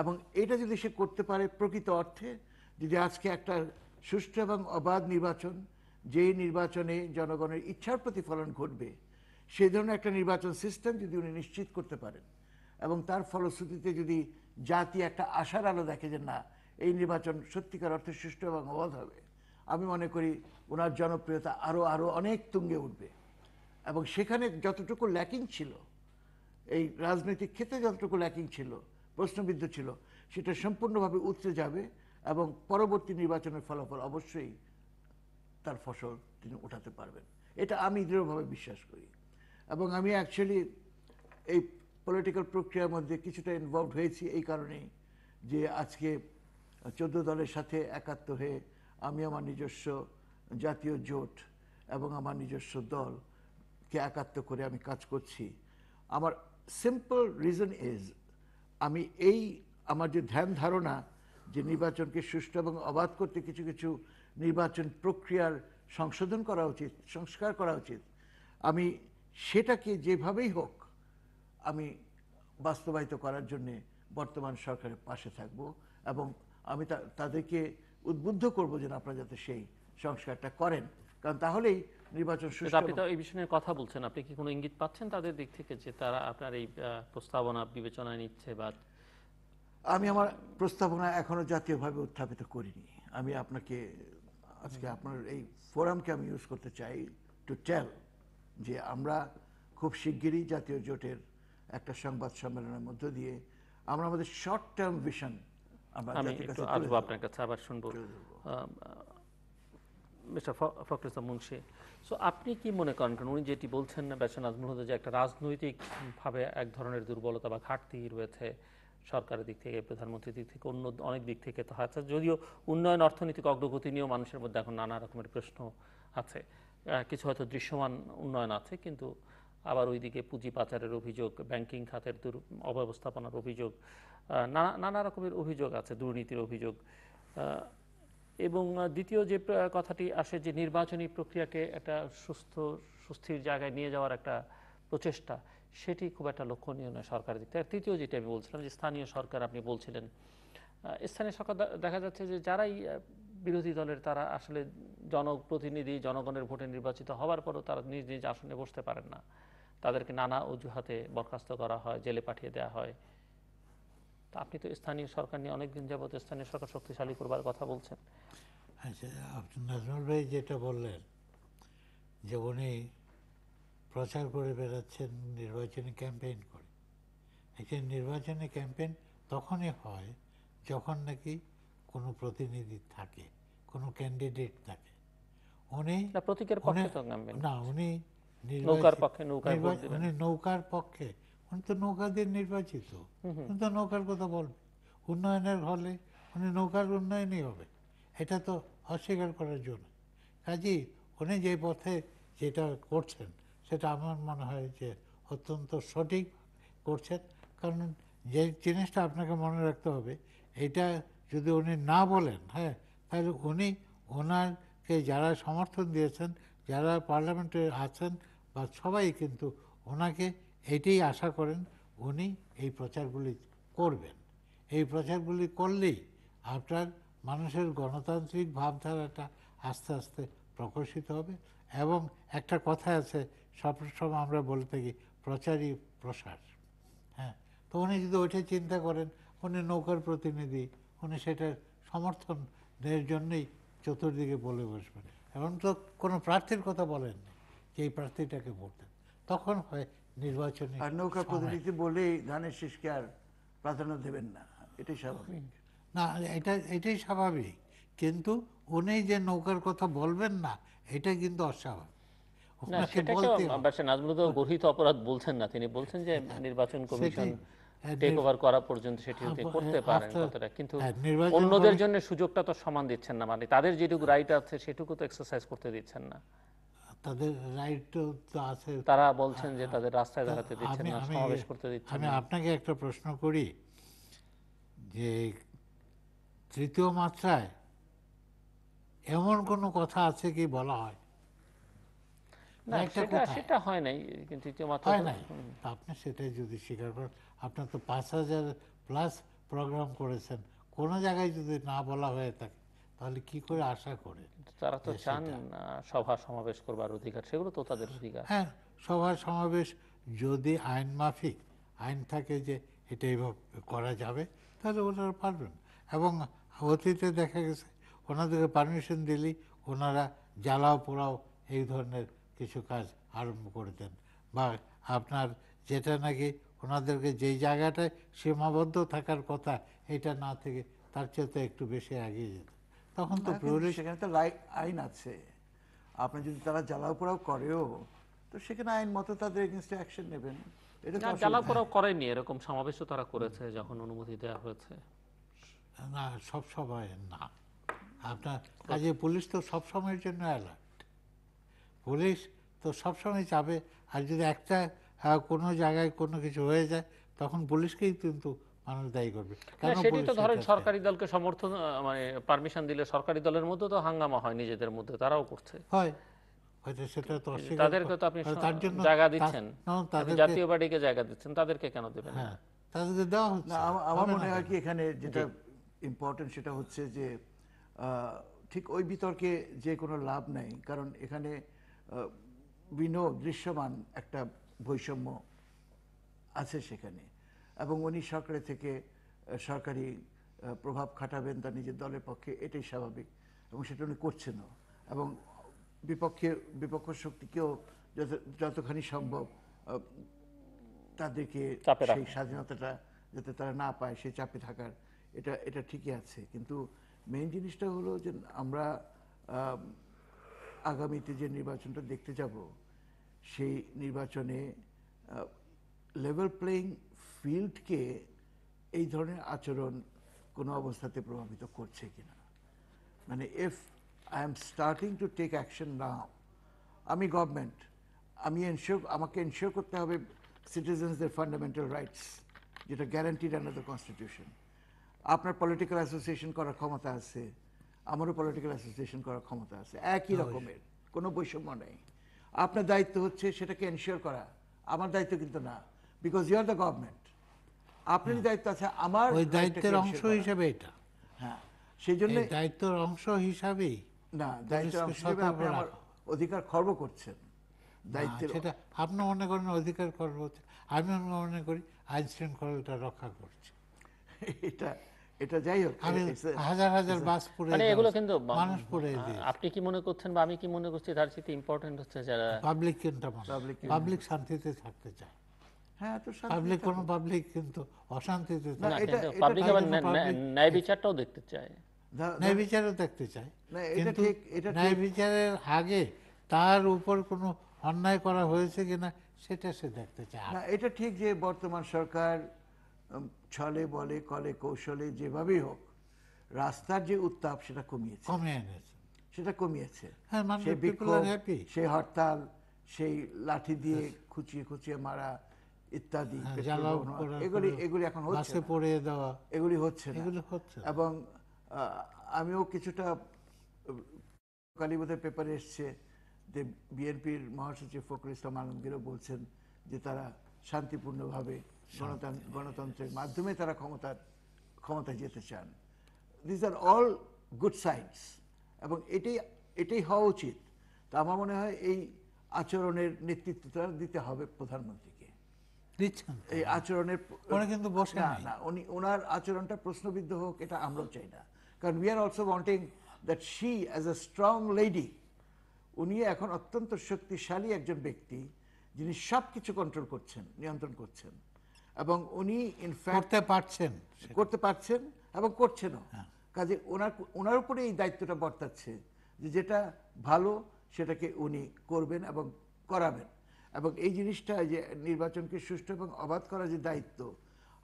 এবং এটা যদি সে করতে পারে প্রকৃত অর্থে যদি আজকে একটা সুষ্ঠু এবং অবাধ নির্বাচন যে নির্বাচনে জনগণের ইচ্ছার প্রতিফলন ঘটবে সেই ধরনের একটা নির্বাচন সিস্টেম যদি উনি নিশ্চিত করতে পারেন এবং তার ফলশ্রুতিতে যদি জাতি একটা আশার আলো দেখে যে না এই নির্বাচন সত্যিকার অর্থে সুষ্ঠু এবং অবাধ হবে আমি মনে করি ওনার জনপ্রিয়তা আরও আরও অনেক তুঙ্গে উঠবে এবং সেখানে যতটুকু ল্যাকিং ছিল এই রাজনৈতিক ক্ষেত্রে যতটুকু ল্যাকিং ছিল প্রশ্নবিদ্ধ ছিল সেটা সম্পূর্ণভাবে উতরে যাবে এবং পরবর্তী নির্বাচনের ফলাফল অবশ্যই তার ফসল তিনি উঠাতে পারবেন এটা আমি দৃঢ়ভাবে বিশ্বাস করি এবং আমি অ্যাকচুয়ালি এই পলিটিক্যাল প্রক্রিয়ার মধ্যে কিছুটা ইনভলভ হয়েছি এই কারণেই যে আজকে চোদ্দ দলের সাথে একাত্ম হয়ে আমি আমার নিজস্ব জাতীয় জোট এবং আমার নিজস্ব দলকে একাত্ম করে আমি কাজ করছি আমার সিম্পল রিজন ইজ আমি এই আমার যে ধ্যান ধারণা যে নির্বাচনকে সুষ্ঠু এবং অবাধ করতে কিছু কিছু নির্বাচন প্রক্রিয়ার সংশোধন করা উচিত সংস্কার করা উচিত আমি সেটাকে যেভাবেই হোক আমি বাস্তবায়িত করার জন্যে বর্তমান সরকারের পাশে থাকব এবং আমি তাদেরকে উদ্বুদ্ধ করব যেন আপনারা যাতে সেই সংস্কারটা করেন কারণ তাহলেই নির্বাচন আপনি তো এই বিষয়ে কথা বলছেন আপনি কি কোনো ইঙ্গিত পাচ্ছেন তাদের দিক থেকে যে তারা আপনার এই প্রস্তাবনা বিবেচনায় নিচ্ছে বা আমি আমার প্রস্তাবনা এখনো জাতীয়ভাবে উত্থাপিত করিনি আমি আপনাকে আজকে আপনার এই ফোরামকে আমি ইউজ করতে চাই টু টেল যে আমরা খুব শিগগিরই জাতীয় জোটের একটা সংবাদ সম্মেলনের মধ্য দিয়ে আমরা আমাদের শর্ট টার্ম ভিশন আমরা আপনার কাছে আবার শুনবো মিস্টার ফখর মুন্সি সো আপনি কি মনে করেন কারণ উনি যেটি বলছেন না বেশা আজমুল হুদা যে একটা রাজনৈতিকভাবে এক ধরনের দুর্বলতা বা ঘাটতি রয়েছে সরকারের দিক থেকে প্রধানমন্ত্রীর দিক থেকে অন্য অনেক দিক থেকে তো আছে যদিও উন্নয়ন অর্থনৈতিক অগ্রগতি নিয়েও মানুষের মধ্যে এখন নানা রকমের প্রশ্ন আছে কিছু হয়তো দৃশ্যমান উন্নয়ন আছে কিন্তু আবার ওইদিকে পুঁজি পাচারের অভিযোগ ব্যাংকিং খাতের দুর অব্যবস্থাপনার অভিযোগ নানা নানা রকমের অভিযোগ আছে দুর্নীতির অভিযোগ এবং দ্বিতীয় যে কথাটি আসে যে নির্বাচনী প্রক্রিয়াকে একটা সুস্থ সুস্থির জায়গায় নিয়ে যাওয়ার একটা প্রচেষ্টা সেটি খুব একটা লক্ষণীয় নয় সরকারের দিক থেকে তৃতীয় যেটি আমি বলছিলাম যে স্থানীয় সরকার আপনি বলছিলেন স্থানীয় সরকার দেখা যাচ্ছে যে যারাই বিরোধী দলের তারা আসলে জনপ্রতিনিধি জনগণের ভোটে নির্বাচিত হওয়ার পরও তারা নিজ নিজ আসনে বসতে পারেন না তাদেরকে নানা অজুহাতে বরখাস্ত করা হয় জেলে পাঠিয়ে দেওয়া হয় তো আপনি তো স্থানীয় সরকার নিয়ে অনেকদিন যাবত স্থানীয় সরকার শক্তিশালী করবার কথা বলছেন আচ্ছা ভাই যেটা বললেন যে উনি প্রচার করে বেড়াচ্ছেন নির্বাচনী ক্যাম্পেইন করে একটি আচ্ছা, নির্বাচনী ক্যাম্পেইন তখনই হয় যখন নাকি কোনো প্রতিনিধি থাকে কোনো ক্যান্ডিডেট থাকে উনি প্রতীকের পক্ষে না উনি নৌকার পক্ষে উনি নৌকার পক্ষে উনি তো নৌকা দিয়ে নির্বাচিত উনি তো নৌকার কথা বলবে উন্নয়নের হলে উনি নৌকার উন্নয়নই হবে এটা তো অস্বীকার করার জন্য কাজেই উনি যে পথে যেটা করছেন সেটা আমার মনে হয় যে অত্যন্ত সঠিক করছেন কারণ যে জিনিসটা আপনাকে মনে রাখতে হবে এটা যদি উনি না বলেন হ্যাঁ তাহলে উনি ওনারকে যারা সমর্থন দিয়েছেন যারা পার্লামেন্টে আছেন বা সবাই কিন্তু ওনাকে এটাই আশা করেন উনি এই প্রচারগুলি করবেন এই প্রচারগুলি করলেই আপনার মানুষের গণতান্ত্রিক ভাবধারাটা আস্তে আস্তে প্রকাশিত হবে এবং একটা কথা আছে সবসময় আমরা বলে থাকি প্রচারই প্রসার হ্যাঁ তো উনি যদি ওইটা চিন্তা করেন উনি নৌকার প্রতিনিধি উনি সেটার সমর্থনের জন্যই চতুর্দিকে বলে বসবেন এমন তো কোনো প্রার্থীর কথা বলেননি যে এই প্রার্থীটাকে ভোট দেন তখন হয় আর নৌকা প্রতিনিধি বলেই ধানের আর প্রাধান্য দেবেন না এটাই স্বাভাবিক না এটা এটাই স্বাভাবিক কিন্তু উনি যে নৌকার কথা বলবেন না এটা কিন্তু অস্বাভাবিক তিনি বলছেন যে নির্বাচন কমিশন হ্যাঁ, করা কিন্তু হ্যাঁ, অন্যদের জন্য সুযোগটা তো সমান দিচ্ছেন না মানে তাদের যেটুকু রাইট আছে সেটুকু তো এক্সারসাইজ করতে দিচ্ছেন না তাদের রাইট তো আছে তারা বলছেন যে তাদের রাস্তায় দাঁড়াতে দিচ্ছেন না সমাবেশ করতে দিচ্ছেন আমি আপনাকে একটা প্রশ্ন করি যে তৃতীয় মাত্রায় এমন কোনো কথা আছে কি বলা হয় আপনার তো পাঁচ হাজার প্লাস প্রোগ্রাম করেছেন কোনো জায়গায় যদি না বলা হয়ে থাকে তাহলে কি করে আশা করে তারা তো চান সভা সমাবেশ করবার অধিকার সেগুলো তো তাদের অধিকার হ্যাঁ সভা সমাবেশ যদি আইন মাফিক আইন থাকে যে এটা এইভাবে করা যাবে তাহলে ওনারা পারবেন এবং অতীতে দেখা গেছে ওনাদেরকে পারমিশন দিলেই ওনারা জ্বালাও পোড়াও এই ধরনের কিছু কাজ আরম্ভ করে দেন বা আপনার যেটা নাকি ওনাদেরকে যেই জায়গাটায় সীমাবদ্ধ থাকার কথা এটা না থেকে তার চেয়ে তো একটু বেশি এগিয়ে যেত তখন তো সেখানে তো আইন আছে আপনি যদি তারা জ্বালাও পোড়াও করেও তো সেখানে আইন মতো তাদের এগেনস্টে অ্যাকশন নেবেন এটা জ্বালাও পোড়াও করেনি এরকম সমাবেশও তারা করেছে যখন অনুমতি দেওয়া হয়েছে না সব সময় না আপনার কাজে পুলিশ তো সব সময়ের জন্য অ্যালার্ট পুলিশ তো সব সময় যাবে আর যদি একটা কোনো জায়গায় কোনো কিছু হয়ে যায় তখন পুলিশকেই কিন্তু মানুষ দায়ী করবে সেটি তো ধরেন সরকারি দলকে সমর্থন মানে পারমিশন দিলে সরকারি দলের মধ্যে তো হাঙ্গামা হয় নিজেদের মধ্যে তারাও করছে হয় হ্যাঁ, এখানে যেটা সেটা হচ্ছে যে ঠিক ওই বিতর্কে যে কোনো লাভ নাই কারণ এখানে বিনো দৃশ্যমান একটা বৈষম্য আছে সেখানে এবং উনি সরকারের থেকে সরকারি প্রভাব খাটাবেন তার নিজের দলের পক্ষে এটাই স্বাভাবিক এবং সেটা উনি করছেনও এবং বিপক্ষে বিপক্ষ শক্তিকেও যতখানি সম্ভব তাদেরকে সেই স্বাধীনতাটা যাতে তারা না পায় সেই চাপে থাকার এটা এটা ঠিকই আছে কিন্তু মেইন জিনিসটা হলো যে আমরা আগামীতে যে নির্বাচনটা দেখতে যাব সেই নির্বাচনে লেভেল প্লেইং ফিল্ডকে এই ধরনের আচরণ কোনো অবস্থাতে প্রভাবিত করছে কিনা মানে if I am starting to take action now আমি গভর্নমেন্ট আমি এনশিওর আমাকে এনশিওর করতে হবে সিটিজেন্সদের ফান্ডামেন্টাল রাইটস যেটা গ্যারান্টিড অ্যান্ড দ্য কনস্টিটিউশন আপনার পলিটিক্যাল অ্যাসোসিয়েশন করার ক্ষমতা আছে আমারও পলিটিক্যাল অ্যাসোসিয়েশন করার ক্ষমতা আছে একই রকমের কোনো বৈষম্য নেই আপনার দায়িত্ব হচ্ছে সেটাকে এনশিওর করা আমার দায়িত্ব কিন্তু না because you are the government আপনার দায়িত্ব আছে আমার ওই দায়িত্বের অংশ হিসেবে এটা হ্যাঁ সেই জন্য দায়িত্বের অংশ হিসাবেই না দায়িত্বের অংশ হিসেবে আপনি আমার অধিকার খর্ব করছেন দায়িত্বের সেটা আপনি মনে করেন অধিকার খর্ব হচ্ছে আমি মনে করি আইন শৃঙ্খলাটা রক্ষা করছে এটা এটা যাই হোক হাজার হাজার বাস পড়ে মানে এগুলো কিন্তু মানুষ পড়ে আপনি কি মনে করছেন বা আমি কি মনে করছি তার সাথে ইম্পর্টেন্ট হচ্ছে যারা পাবলিক পাবলিক শান্তিতে থাকতে চায় হ্যাঁ দেখতে চায় তার উপর কোনো অন্যায় করা হয়েছে কিনা সেটা সে দেখতে চায় এটা ঠিক যে বর্তমান সরকার ছলে বলে কলে কৌশলে যেভাবেই হোক রাস্তার যে উত্তাপ সেটা কমিয়েছে কমিয়ে এনেছে সেটা কমিয়েছে হ্যাঁ, সেই হরতাল সেই লাঠি দিয়ে খুচিয়ে খুচিয়ে মারা ইত্যাদি হ্যাঁ, এগুলি এগুলি এখন হচ্ছে পড়ে দেওয়া এগুলি হচ্ছে হচ্ছে এবং আমিও কিছুটা কালীবোধের পেপারে এসছে যে বিএনপির মহাসচিব ফখর ইসলাম আলমগীরও বলছেন যে তারা শান্তিপূর্ণভাবে গণতন্ত্রের মাধ্যমে তারা ক্ষমতার ক্ষমতায় যেতে চান this are all good science এবং এটাই এটাই হওয়া উচিত তা আমার মনে হয় এই আচরণের নেতৃত্ব দিতে হবে প্রধানমন্ত্রী দিচ্ছেন এই আচরণের উনি কিন্তু বসে না না উনি ওনার আচরণটা প্রশ্নবিদ্ধ হোক এটা আমরাও চাই না কারণ we are also wanting that she as a strong lady উনি এখন অত্যন্ত শক্তিশালী একজন ব্যক্তি যিনি সব কিছু কন্ট্রোল করছেন নিয়ন্ত্রণ করছেন এবং উনি করতে পারছেন করতে পারছেন এবং করছেনও হ্যাঁ। কাজে ওনার ওনার উপরে এই দায়িত্বটা বর্তাচ্ছে যে যেটা ভালো সেটাকে উনি করবেন এবং করাবেন এবং এই জিনিসটা যে নির্বাচনকে সুষ্ঠু এবং অবাধ করা যে দায়িত্ব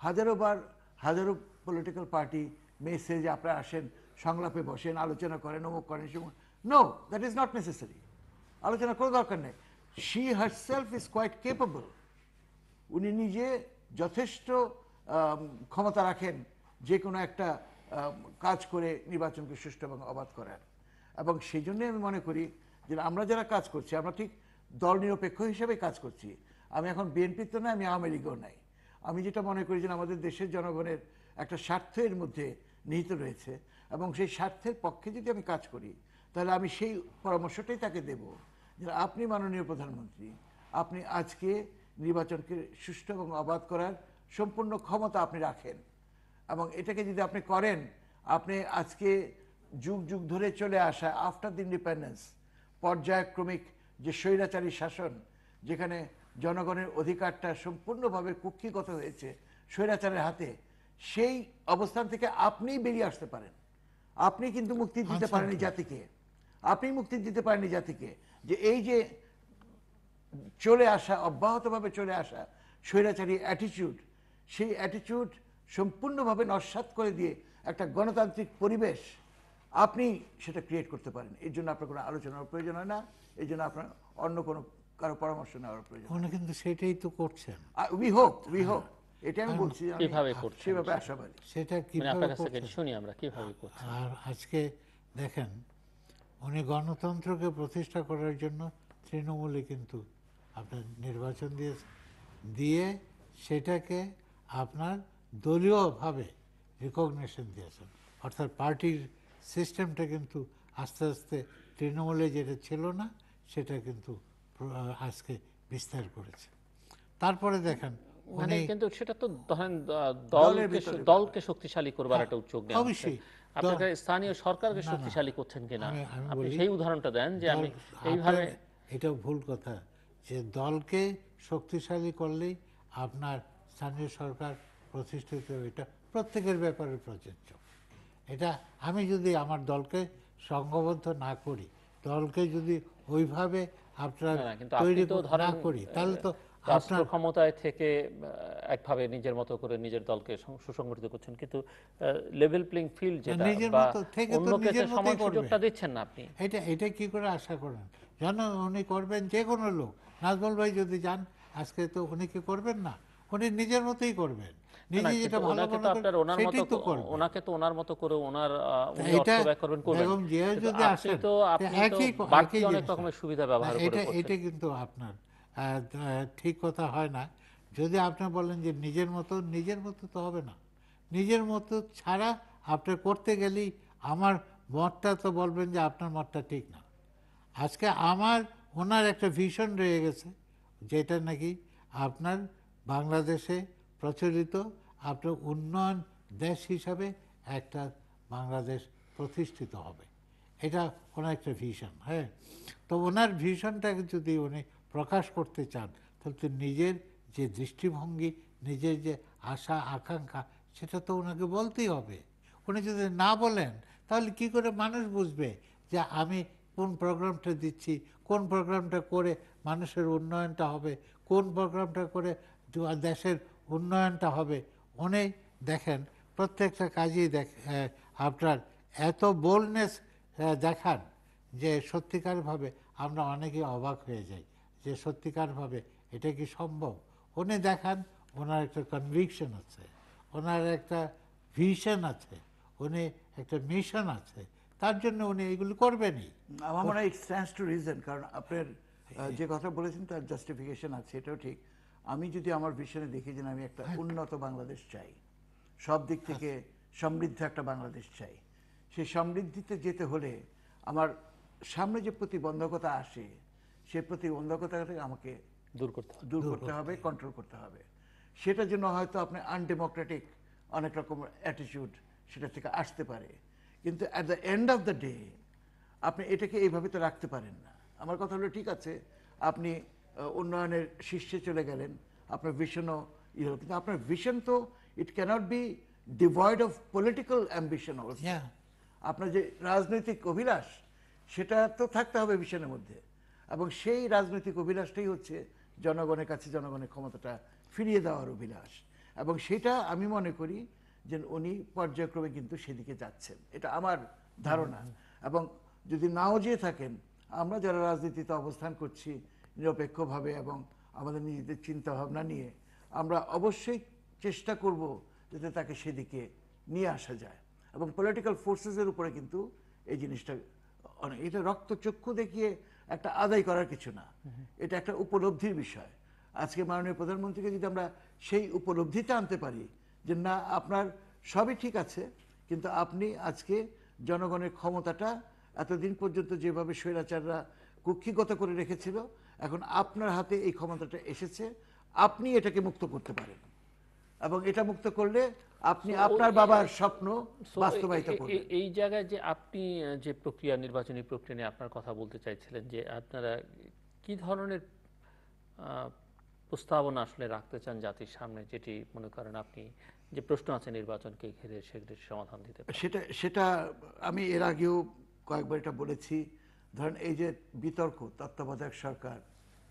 হাজারোবার হাজারো পলিটিক্যাল পার্টি মেসেজ আপনারা আসেন সংলাপে বসেন আলোচনা করেন অমুক করেন no that is not necessary আলোচনা কোনো দরকার নেই she self is quite capable উনি নিজে যথেষ্ট ক্ষমতা রাখেন যে কোনো একটা কাজ করে নির্বাচনকে সুষ্ঠু এবং অবাধ করার এবং সেই জন্যে আমি মনে করি যে আমরা যারা কাজ করছি আমরা ঠিক দল নিরপেক্ষ হিসেবে কাজ করছি আমি এখন বিএনপির তো নয় আমি আওয়ামী লীগও নাই আমি যেটা মনে করি যে আমাদের দেশের জনগণের একটা স্বার্থের মধ্যে নিহিত রয়েছে এবং সেই স্বার্থের পক্ষে যদি আমি কাজ করি তাহলে আমি সেই পরামর্শটাই তাকে দেব যে আপনি মাননীয় প্রধানমন্ত্রী আপনি আজকে নির্বাচনকে সুষ্ঠু এবং অবাধ করার সম্পূর্ণ ক্ষমতা আপনি রাখেন এবং এটাকে যদি আপনি করেন আপনি আজকে যুগ যুগ ধরে চলে আসা আফটার দি ইন্ডিপেন্ডেন্স পর্যায়ক্রমিক যে স্বৈরাচারী শাসন যেখানে জনগণের অধিকারটা সম্পূর্ণভাবে কুক্ষিগত হয়েছে স্বৈরাচারের হাতে সেই অবস্থান থেকে আপনি বেরিয়ে আসতে পারেন আপনি কিন্তু মুক্তি দিতে আচ্ছা। পারেনি জাতিকে আপনি মুক্তি দিতে পারেনি জাতিকে যে এই যে চলে আসা অব্যাহতভাবে চলে আসা স্বৈরাচারী অ্যাটিচিউড সেই অ্যাটিটিউড সম্পূর্ণভাবে নস্বাত করে দিয়ে একটা গণতান্ত্রিক পরিবেশ আপনি সেটা ক্রিয়েট করতে পারেন এর জন্য আপনার কোনো আলোচনার প্রয়োজন হয় না এর জন্য আপনার অন্য কোনো কারো পরামর্শ নেওয়ার প্রয়োজন ওনা কিন্তু সেটাই তো করছেন উই হোপ উই হোপ এটা আমি বলছি কিভাবে করছেন সেভাবে আশাবাদী সেটা মানে কিভাবে করছেন শুনি আমরা কিভাবে করছেন আর আজকে দেখেন উনি গণতন্ত্রকে প্রতিষ্ঠা করার জন্য তৃণমূলে কিন্তু আপনার নির্বাচন দিয়ে দিয়ে সেটাকে আপনার দলীয়ভাবে রিকগনেশন দিয়েছেন অর্থাৎ পার্টির সিস্টেমটা কিন্তু আস্তে আস্তে তৃণমূলে যেটা ছিল না সেটা কিন্তু আজকে বিস্তার করেছে তারপরে দেখেন মানে কিন্তু সেটা তো ধরেন দলকে শক্তিশালী করবার হ্যাঁ, একটা অবশ্যই আপনাকে স্থানীয় সরকারকে শক্তিশালী করছেন কিনা আপনি সেই উদাহরণটা দেন যে আমি এইভাবে এটাও ভুল কথা যে দলকে শক্তিশালী করলেই আপনার স্থানীয় সরকার প্রতিষ্ঠিত এটা প্রত্যেকের ব্যাপারে প্রযোজ্য এটা আমি যদি আমার দলকে সংঘবদ্ধ না করি দলকে যদি ওইভাবে আপনার তৈরি না করি তাহলে তো ক্ষমতায় থেকে একভাবে নিজের মতো করে নিজের দলকে সুসংগঠিত করছেন কিন্তু লেভেল প্লেইং ফিল্ড যেটা নিজের মতো থেকে তো নিজের মতো সুযোগটা দিচ্ছেন না আপনি এটা এটা কি করে আশা করেন জানো উনি করবেন যে কোনো লোক নাজমল ভাই যদি যান আজকে তো উনি কি করবেন না উনি নিজের মতোই করবেন আপনার হ্যাঁ, ঠিক কথা হয় না যদি আপনি বলেন যে নিজের মতো নিজের মতো তো হবে না নিজের মতো ছাড়া আপনি করতে গেলেই আমার মতটা তো বলবেন যে আপনার মতটা ঠিক না আজকে আমার ওনার একটা ভিশন রয়ে গেছে যেটা নাকি আপনার বাংলাদেশে প্রচলিত আপনার উন্নয়ন দেশ হিসাবে একটা বাংলাদেশ প্রতিষ্ঠিত হবে এটা ওনার একটা ভিশন হ্যাঁ তো ওনার ভিশনটাকে যদি উনি প্রকাশ করতে চান তাহলে তো নিজের যে দৃষ্টিভঙ্গি নিজের যে আশা আকাঙ্ক্ষা সেটা তো ওনাকে বলতেই হবে উনি যদি না বলেন তাহলে কি করে মানুষ বুঝবে যে আমি কোন প্রোগ্রামটা দিচ্ছি কোন প্রোগ্রামটা করে মানুষের উন্নয়নটা হবে কোন প্রোগ্রামটা করে দেশের উন্নয়নটা হবে অনেক দেখেন প্রত্যেকটা কাজেই দেখ আপনার এত বোল্ডনেস দেখান যে সত্যিকারভাবে আমরা অনেকে অবাক হয়ে যাই যে সত্যিকারভাবে এটা কি সম্ভব উনি দেখান ওনার একটা কনভিকশন আছে ওনার একটা ভিশন আছে উনি একটা মিশন আছে তার জন্য উনি এগুলো করবেনই আমার মনে হয় টু কারণ আপনার যে কথা বলেছেন তার জাস্টিফিকেশন আছে এটাও ঠিক আমি যদি আমার ভিশনে দেখি যে আমি একটা হ্যাঁ। উন্নত বাংলাদেশ চাই সব দিক হ্যাঁ। থেকে সমৃদ্ধ একটা বাংলাদেশ চাই সেই সমৃদ্ধিতে যেতে হলে আমার সামনে যে প্রতিবন্ধকতা আসে সেই প্রতিবন্ধকতাটাকে আমাকে দূর করতে দূর করতে হবে কন্ট্রোল করতে হবে সেটার জন্য হয়তো আপনি আনডেমোক্রেটিক অনেক রকম অ্যাটিটিউড সেটা থেকে আসতে পারে কিন্তু at the end of the day আপনি এটাকে এইভাবে তো রাখতে পারেন না আমার কথা হলো ঠিক আছে আপনি উন্নয়নের শীর্ষে চলে গেলেন আপনার ভীষণও ই হল কিন্তু আপনার ভিশন তো it cannot be devoid of political ambition also আপনার যে রাজনৈতিক অভিলাষ সেটা তো থাকতে হবে ভিশনের মধ্যে এবং সেই রাজনৈতিক অভিলাষটাই হচ্ছে জনগণের কাছে জনগণের ক্ষমতাটা ফিরিয়ে দেওয়ার অভিলাষ এবং সেটা আমি মনে করি যে উনি পর্যায়ক্রমে কিন্তু সেদিকে যাচ্ছেন এটা আমার ধারণা mm-hmm. এবং যদি নাও যেয়ে থাকেন আমরা যারা রাজনীতিতে অবস্থান করছি নিরপেক্ষভাবে এবং আমাদের নিজেদের চিন্তা ভাবনা নিয়ে আমরা অবশ্যই চেষ্টা করব যাতে তাকে সেদিকে নিয়ে আসা যায় এবং পলিটিক্যাল ফোর্সেসের উপরে কিন্তু এই জিনিসটা অনেক এটা রক্তচক্ষু দেখিয়ে একটা আদায় করার কিছু না এটা একটা উপলব্ধির বিষয় আজকে মাননীয় প্রধানমন্ত্রীকে যদি আমরা সেই উপলব্ধিটা আনতে পারি যে না আপনার সবই ঠিক আছে কিন্তু আপনি আজকে জনগণের ক্ষমতাটা এতদিন পর্যন্ত যেভাবে স্বৈরাচাররা কুক্ষিগত করে রেখেছিল এখন আপনার হাতে এই ক্ষমতাটা এসেছে আপনি এটাকে মুক্ত করতে পারেন এবং এটা মুক্ত করলে আপনি আপনার বাবার স্বপ্ন বাস্তবায়িত করবেন এই জায়গায় যে আপনি যে প্রক্রিয়া নির্বাচনী প্রক্রিয়া নিয়ে আপনার কথা বলতে চাইছিলেন যে আপনারা কি ধরনের প্রস্তাবনা আসলে রাখতে চান জাতির সামনে যেটি মনে করেন আপনি যে প্রশ্ন আছে নির্বাচনকে ঘিরে সেগুলির সমাধান দিতে সেটা সেটা আমি এর আগেও কয়েকবার এটা বলেছি ধরেন এই যে বিতর্ক তত্ত্বাবধায়ক সরকার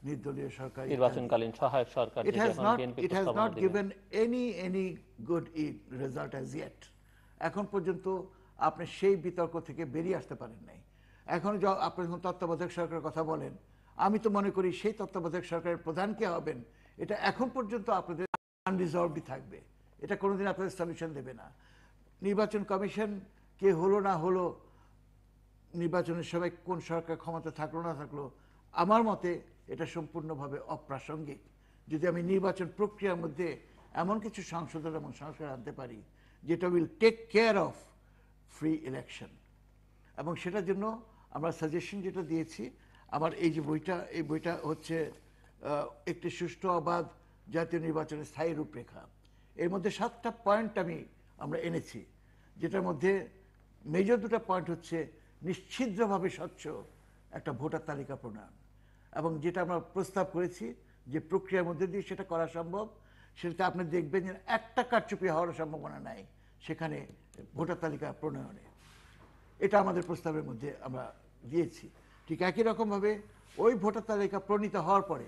নির্দলীয় সরকার নির্বাচনকালীন সহায়ক সরকার it has not it has not given any any good result as yet এখন পর্যন্ত আপনি সেই বিতর্ক থেকে বেরিয়ে আসতে পারেন নাই এখন আপনি যখন তত্ত্বাবধায়ক সরকারের কথা বলেন আমি তো মনে করি সেই তত্ত্বাবধায়ক সরকারের প্রধান কে হবেন এটা এখন পর্যন্ত আপনাদের আনরিজলভডই থাকবে এটা কোনোদিন আপনাদের সলিউশন দেবে না নির্বাচন কমিশন কে হলো না হলো নির্বাচনের সবাই কোন সরকার ক্ষমতা থাকলো না থাকলো আমার মতে এটা সম্পূর্ণভাবে অপ্রাসঙ্গিক যদি আমি নির্বাচন প্রক্রিয়ার মধ্যে এমন কিছু সংশোধন এবং সংস্কার আনতে পারি যেটা will take care of free election এবং সেটার জন্য আমরা সাজেশন যেটা দিয়েছি আমার এই যে বইটা এই বইটা হচ্ছে একটি সুষ্ঠু অবাধ জাতীয় নির্বাচনের স্থায়ী রূপরেখা এর মধ্যে সাতটা পয়েন্ট আমি আমরা এনেছি যেটার মধ্যে মেজর দুটা পয়েন্ট হচ্ছে নিশ্চিদ্রভাবে স্বচ্ছ একটা ভোটার তালিকা প্রণয়ন এবং যেটা আমরা প্রস্তাব করেছি যে প্রক্রিয়ার মধ্যে দিয়ে সেটা করা সম্ভব সেটাতে আপনি দেখবেন যে একটা কারচুপি হওয়ার সম্ভাবনা নাই সেখানে ভোটার তালিকা প্রণয়নে এটা আমাদের প্রস্তাবের মধ্যে আমরা দিয়েছি ঠিক একই রকমভাবে ওই ভোটার তালিকা প্রণীত হওয়ার পরে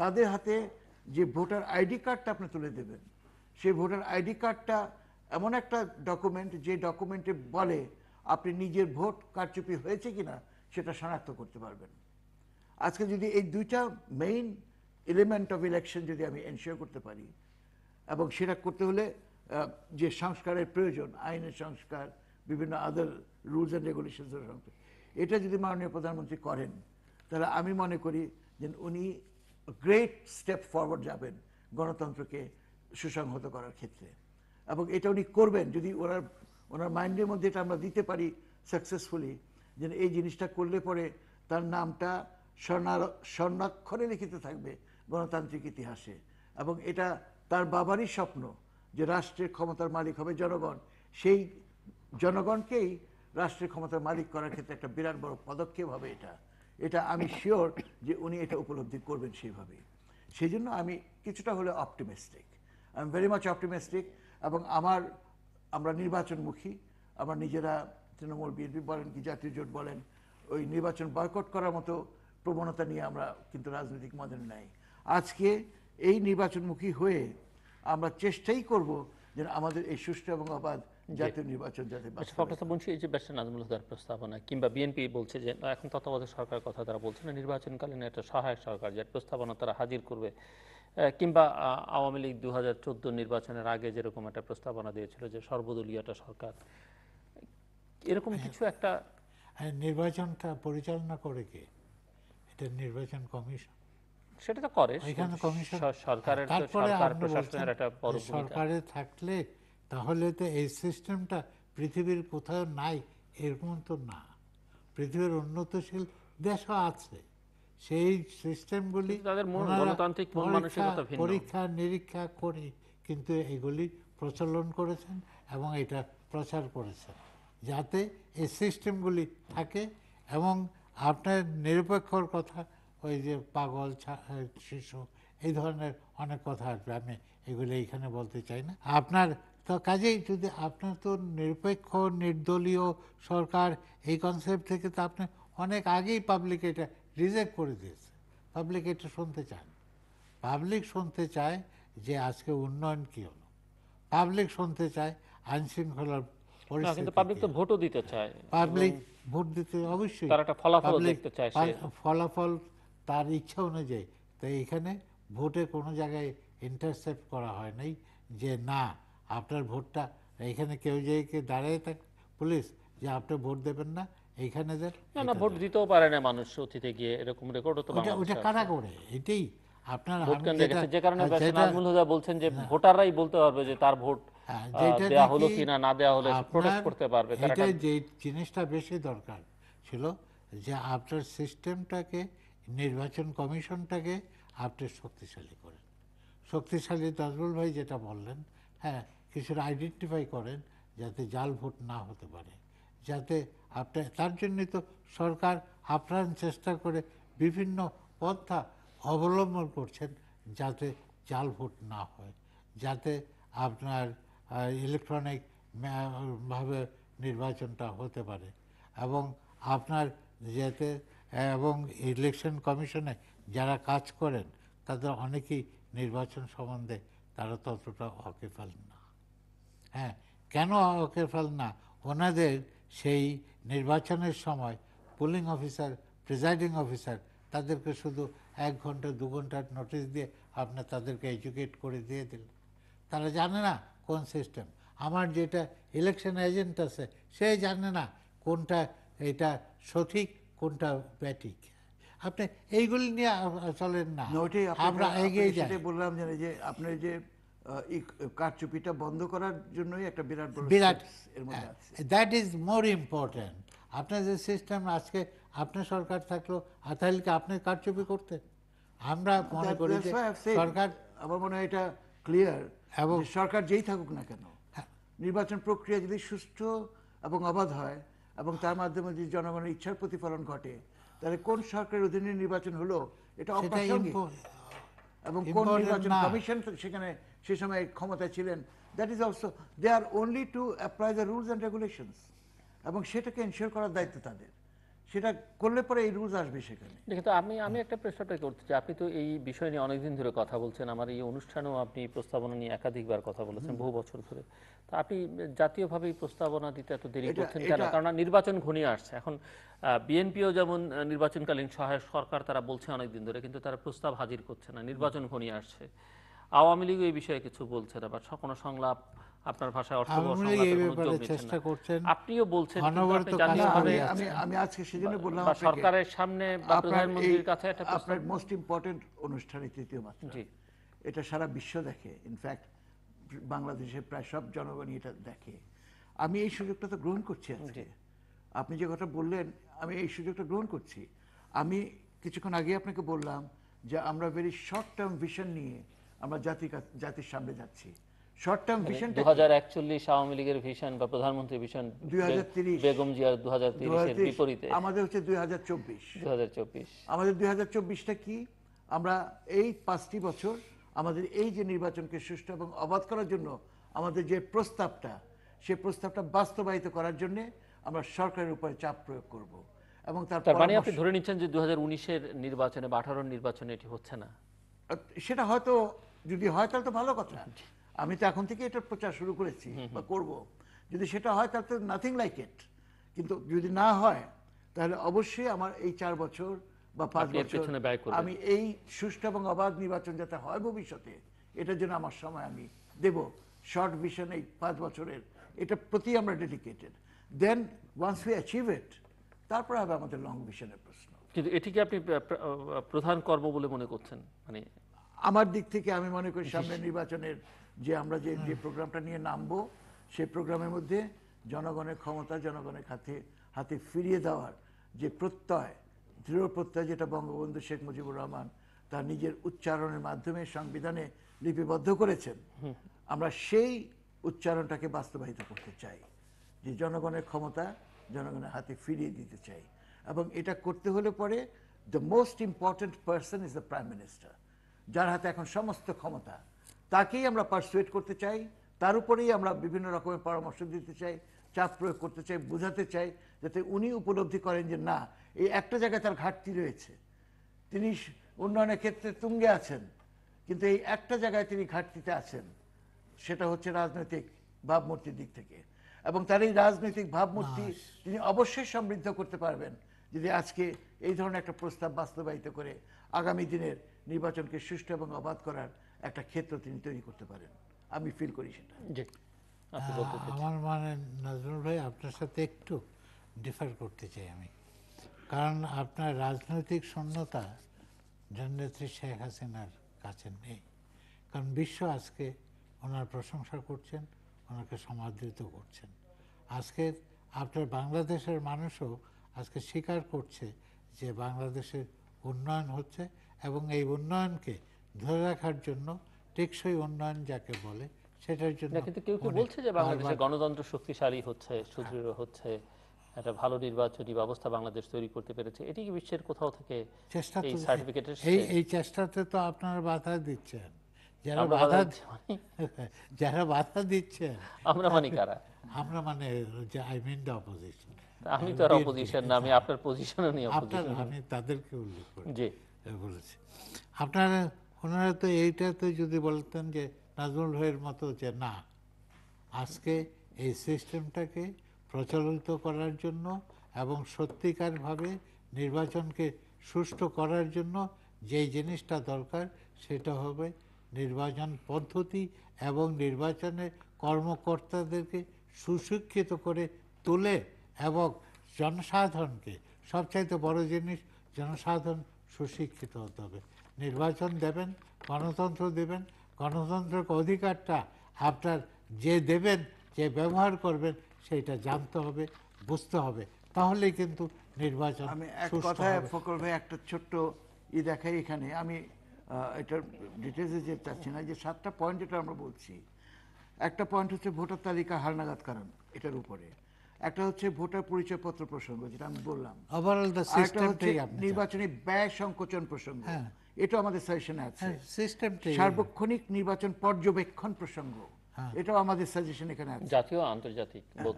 তাদের হাতে যে ভোটার আইডি কার্ডটা আপনি তুলে দেবেন সেই ভোটার আইডি কার্ডটা এমন একটা ডকুমেন্ট যে ডকুমেন্টে বলে আপনি নিজের ভোট কারচুপি হয়েছে কিনা সেটা শনাক্ত করতে পারবেন আজকে যদি এই দুইটা মেইন এলিমেন্ট অফ ইলেকশন যদি আমি এনশিওর করতে পারি এবং সেটা করতে হলে যে সংস্কারের প্রয়োজন আইনের সংস্কার বিভিন্ন আদার রুলস অ্যান্ড রেগুলেশন সংস্কার এটা যদি মাননীয় প্রধানমন্ত্রী করেন তাহলে আমি মনে করি যে উনি গ্রেট স্টেপ ফরওয়ার্ড যাবেন গণতন্ত্রকে সুসংহত করার ক্ষেত্রে এবং এটা উনি করবেন যদি ওনার ওনার মাইন্ডের মধ্যে এটা আমরা দিতে পারি সাকসেসফুলি যেন এই জিনিসটা করলে পরে তার নামটা স্বর্ণাক্ষরে লিখিত থাকবে গণতান্ত্রিক ইতিহাসে এবং এটা তার বাবারই স্বপ্ন যে রাষ্ট্রের ক্ষমতার মালিক হবে জনগণ সেই জনগণকেই রাষ্ট্রের ক্ষমতার মালিক করার ক্ষেত্রে একটা বিরাট বড় পদক্ষেপ হবে এটা এটা আমি শিওর যে উনি এটা উপলব্ধি করবেন সেইভাবে সেই জন্য আমি কিছুটা হলে optimistic I am very much optimistic এবং আমার আমরা নির্বাচনমুখী আমরা নিজেরা তৃণমূল বিএনপি বলেন কি জাতীয় জোট বলেন ওই নির্বাচন বয়কট করার মতো প্রবণতা নিয়ে আমরা কিন্তু রাজনৈতিক ময়দানে নাই আজকে এই নির্বাচনমুখী হয়ে আমরা চেষ্টাই করব যেন আমাদের এই সুষ্ঠু এবং অবাধ জাতীয় নির্বাচন যাতে আচ্ছা, এই যে প্রস্তাবনা বিএনপি বলছে যে এখন সরকারের কথা তারা বলছে না নির্বাচনকালীন একটা সহায়ক সরকার যার প্রস্তাবনা তারা হাজির করবে কিংবা আওয়ামী লীগ দু নির্বাচনের আগে যেরকম একটা প্রস্তাবনা দিয়েছিল যে সর্বদলীয় একটা সরকার এরকম হ্যাঁ। কিছু একটা হ্যাঁ, নির্বাচনটা পরিচালনা করে কে নির্বাচন কমিশন সরকার পৃথিবীর কোথাও নাই না পৃথিবীর উন্নতশীল দেশও আছে সেই সিস্টেমগুলি পরীক্ষা নিরীক্ষা করে কিন্তু এগুলি প্রচলন করেছেন এবং এটা প্রচার করেছেন যাতে এই সিস্টেমগুলি থাকে এবং আপনার নিরপেক্ষর কথা ওই যে পাগল শিশু এই ধরনের অনেক কথা আসবে আমি এগুলো এইখানে বলতে চাই না আপনার তো কাজেই যদি আপনার তো নিরপেক্ষ নির্দলীয় সরকার এই কনসেপ্ট থেকে তো আপনি অনেক আগেই পাবলিক এটা রিজেক্ট করে দিয়েছে পাবলিক এটা শুনতে চান পাবলিক শুনতে চায় যে আজকে উন্নয়ন কী হলো পাবলিক শুনতে চায় আইনশৃঙ্খলার কিন্তু পাবলিক তো ভোটও দিতে চায় পাবলিক ভোট দিতে অবশ্যই তার একটা ফলাফল দেখতে চায় ফলাফল তার ইচ্ছা অনুযায়ী তাই এখানে ভোটে কোনো জায়গায় ইন্টারসেপ্ট করা হয় নাই যে না আপনার ভোটটা এখানে কেউ যে দাঁড়ায় থাক পুলিশ যে আপনি ভোট দেবেন না এইখানে যে না না ভোট দিতেও পারে না মানুষ অতীতে গিয়ে এরকম রেকর্ডও তো ওটা কারা করে এটাই আপনার যে কারণে বলছেন যে হ্যাঁ। ভোটাররাই বলতে পারবে যে তার ভোট হ্যাঁ, দেয়া হলো কিনা না দেয়া হলো প্রোটেক্ট করতে পারবে এটা যে জিনিসটা বেশি দরকার ছিল যে আপনার সিস্টেমটাকে নির্বাচন কমিশনটাকে আপনি শক্তিশালী করেন শক্তিশালী তাজমুল ভাই যেটা বললেন হ্যাঁ কিছুটা আইডেন্টিফাই করেন যাতে জাল ভোট না হতে পারে যাতে আপনার তার জন্য তো সরকার আপ্রাণ চেষ্টা করে বিভিন্ন পন্থা অবলম্বন করছেন যাতে জাল ভোট না হয় যাতে আপনার ইলেকট্রনিক ভাবে নির্বাচনটা হতে পারে এবং আপনার যেতে এবং ইলেকশন কমিশনে যারা কাজ করেন তাদের অনেকেই নির্বাচন সম্বন্ধে তারা ততটা অকেফাল না হ্যাঁ কেন অকেফাল না ওনাদের সেই নির্বাচনের সময় পুলিং অফিসার প্রিজাইডিং অফিসার তাদেরকে শুধু এক ঘন্টা দু ঘন্টার নোটিশ দিয়ে আপনি তাদেরকে এডুকেট করে দিয়ে দিলেন তারা জানে না কোন সিস্টেম আমার যেটা ইলেকশন এজেন্ট আছে সে জানে না কোনটা এটা সঠিক কোনটা ব্যাটিক আপনি এইগুলি নিয়ে চলেন না আমরা এগিয়ে যাই বললাম জানি যে আপনি যে কারচুপিটা বন্ধ করার জন্যই একটা বিরাট বিরাট দ্যাট ইজ মোর ইম্পর্ট্যান্ট আপনার যে সিস্টেম আজকে আপনার সরকার থাকলো কি আপনি কারচুপি করতেন আমরা মনে করি সরকার আমার মনে হয় এটা ক্লিয়ার এবং সরকার যেই থাকুক না কেন নির্বাচন প্রক্রিয়া যদি সুষ্ঠু এবং অবাধ হয় এবং তার মাধ্যমে যদি জনগণের ইচ্ছার প্রতিফলন ঘটে তাহলে কোন সরকারের অধীনে নির্বাচন হলো এটা এবং কোন নির্বাচন কমিশন সেখানে সে সময় ক্ষমতায় ছিলেন that is also they are only to apply the rules and regulations এবং সেটাকে এনশিওর করার দায়িত্ব তাদের সেটা করলে পরে এই রুলস আসবে সেখানে তো আমি আমি একটা প্রশ্নটা করতে চাই আপনি তো এই বিষয় নিয়ে অনেকদিন ধরে কথা বলছেন আমার এই অনুষ্ঠানেও আপনি প্রস্তাবনা নিয়ে একাধিকবার কথা বলেছেন বহু বছর ধরে তো আপনি জাতীয়ভাবে এই প্রস্তাবনা দিতে এত দেরি করছেন কেন কারণ নির্বাচন ঘনিয়ে আসছে এখন বিএনপিও যেমন নির্বাচনকালীন সহায়ক সরকার তারা বলছে অনেকদিন ধরে কিন্তু তারা প্রস্তাব হাজির করছে না নির্বাচন ঘনিয়ে আসছে আওয়ামী লীগও এই বিষয়ে কিছু বলছে না বা কোনো সংলাপ আপনার ভাষায় চেষ্টা করছেন আপনিও বলছেন আমি আজকে সেজন্য বললাম সরকারের সামনে বা প্রধানমন্ত্রীর কাছে একটা আপনার মোস্ট ইম্পর্টেন্ট তৃতীয় মাত্রা এটা সারা বিশ্ব দেখে ইনফ্যাক্ট বাংলাদেশের প্রায় সব জনগণই এটা দেখে আমি এই সুযোগটা তো গ্রহণ করছি আজকে আপনি যে কথা বললেন আমি এই সুযোগটা গ্রহণ করছি আমি কিছুক্ষণ আগে আপনাকে বললাম যে আমরা ভেরি শর্ট টার্ম ভিশন নিয়ে আমরা জাতির জাতির সামনে যাচ্ছি শর্ট টার্ম ভিশন 2041 আওয়ামী লীগের ভিশন বা প্রধানমন্ত্রী ভিশন 2030 বেগম জিয়ার 2030 এর বিপরীতে আমাদের হচ্ছে 2024 2024 আমাদের 2024 টা কি আমরা এই পাঁচটি বছর আমাদের এই যে নির্বাচনকে সুষ্ঠু এবং অবাধ করার জন্য আমাদের যে প্রস্তাবটা সেই প্রস্তাবটা বাস্তবায়িত করার জন্য আমরা সরকারের উপরে চাপ প্রয়োগ করব এবং তার মানে আপনি ধরে নিচ্ছেন যে 2019 এর নির্বাচনে বা 18 নির্বাচনে এটি হচ্ছে না সেটা হয়তো যদি হয় তাহলে তো ভালো কথা আমি তো এখন থেকে এটার প্রচার শুরু করেছি বা করব যদি সেটা হয় তাহলে তো নাথিং লাইক ইট কিন্তু যদি না হয় তাহলে অবশ্যই আমার এই চার বছর বা পাঁচ বছর আমি এই সুষ্ঠু এবং অবাধ নির্বাচন যাতে হয় ভবিষ্যতে এটার জন্য আমার সময় আমি দেব শর্ট ভিশন এই পাঁচ বছরের এটা প্রতি আমরা dedicated then once we achieve it তারপরে হবে আমাদের লং ভিশনের প্রশ্ন কিন্তু এটিকে আপনি প্রধান কর্ম বলে মনে করছেন মানে আমার দিক থেকে আমি মনে করি সামনে নির্বাচনের যে আমরা যে যে প্রোগ্রামটা নিয়ে নামবো সেই প্রোগ্রামের মধ্যে জনগণের ক্ষমতা জনগণের হাতে হাতে ফিরিয়ে দেওয়ার যে প্রত্যয় দৃঢ় প্রত্যয় যেটা বঙ্গবন্ধু শেখ মুজিবুর রহমান তার নিজের উচ্চারণের মাধ্যমে সংবিধানে লিপিবদ্ধ করেছেন আমরা সেই উচ্চারণটাকে বাস্তবায়িত করতে চাই যে জনগণের ক্ষমতা জনগণের হাতে ফিরিয়ে দিতে চাই এবং এটা করতে হলে পরে the most important person is the prime minister যার হাতে এখন সমস্ত ক্ষমতা তাকেই আমরা পার্সুয়েট করতে চাই তার উপরেই আমরা বিভিন্ন রকমের পরামর্শ দিতে চাই চাপ প্রয়োগ করতে চাই বোঝাতে চাই যাতে উনি উপলব্ধি করেন যে না এই একটা জায়গায় তার ঘাটতি রয়েছে তিনি উন্নয়নের ক্ষেত্রে তুঙ্গে আছেন কিন্তু এই একটা জায়গায় তিনি ঘাটতিতে আছেন সেটা হচ্ছে রাজনৈতিক ভাবমূর্তির দিক থেকে এবং তার এই রাজনৈতিক ভাবমূর্তি তিনি অবশ্যই সমৃদ্ধ করতে পারবেন যদি আজকে এই ধরনের একটা প্রস্তাব বাস্তবায়িত করে আগামী দিনের নির্বাচনকে সুষ্ঠু এবং অবাধ করার একটা ক্ষেত্র তিনি তৈরি করতে পারেন আমি ফিল করি সেটা আমার মানে নাজমুল ভাই আপনার সাথে একটু ডিফার করতে চাই আমি কারণ আপনার রাজনৈতিক শূন্যতা জননেত্রী শেখ হাসিনার কাছে নেই কারণ বিশ্ব আজকে ওনার প্রশংসা করছেন ওনাকে সমাদৃত করছেন আজকে আপনার বাংলাদেশের মানুষও আজকে স্বীকার করছে যে বাংলাদেশের উন্নয়ন হচ্ছে এবং এই উন্নয়নকে ধরে রাখার জন্য টেকসই উন্নয়ন যাকে বলে সেটার জন্য কিন্তু কেউ কেউ বলছে যে বাংলাদেশে গণতন্ত্র শক্তিশালী হচ্ছে সুদৃঢ় হচ্ছে একটা ভালো নির্বাচনী ব্যবস্থা বাংলাদেশ তৈরি করতে পেরেছে এটি কি বিশ্বের কোথাও থেকে চেষ্টা এই সার্টিফিকেটের এই এই চেষ্টাতে তো আপনারা বাধা দিচ্ছেন যারা বাধা মানে? যারা বাধা দিচ্ছেন আমরা মানে কারা আমরা মানে যে আই মিন দ্য অপোজিশন আমি তো আর অপোজিশন না আমি আপনার পজিশনও নিয়ে অপোজিশন আমি তাদেরকে উল্লেখ করি জি বলেছি আপনারা ওনারা তো এইটাতে যদি বলতেন যে নাজমুল ভাইয়ের মতো যে না আজকে এই সিস্টেমটাকে প্রচলিত করার জন্য এবং সত্যিকারভাবে নির্বাচনকে সুষ্ঠু করার জন্য যে জিনিসটা দরকার সেটা হবে নির্বাচন পদ্ধতি এবং নির্বাচনের কর্মকর্তাদেরকে সুশিক্ষিত করে তুলে এবং জনসাধারণকে সবচাইতে বড় জিনিস জনসাধারণ সুশিক্ষিত হতে হবে নির্বাচন দেবেন গণতন্ত্র দেবেন গণতন্ত্রের অধিকারটা আপনার যে দেবেন যে ব্যবহার করবেন সেটা জানতে হবে বুঝতে হবে তাহলে কিন্তু নির্বাচন আমি এক কথায় ফকর ভাই একটা ছোট্ট ই দেখাই এখানে আমি এটার ডিটেলসে যেতে চাচ্ছি না যে সাতটা পয়েন্ট যেটা আমরা বলছি একটা পয়েন্ট হচ্ছে ভোটার তালিকা হালনাগাদ কারণ এটার উপরে একটা হচ্ছে ভোটার পরিচয় পত্র প্রসঙ্গ যেটা আমি বললাম নির্বাচনী ব্যয় সংকোচন প্রসঙ্গ হ্যাঁ। এটা আমাদের সাজেশনে আছে হ্যাঁ, সার্বক্ষণিক নির্বাচন পর্যবেক্ষণ প্রসঙ্গ হ্যাঁ। এটাও আমাদের সাজেশন এখানে আছে জাতীয় আন্তর্জাতিক হ্যাঁ,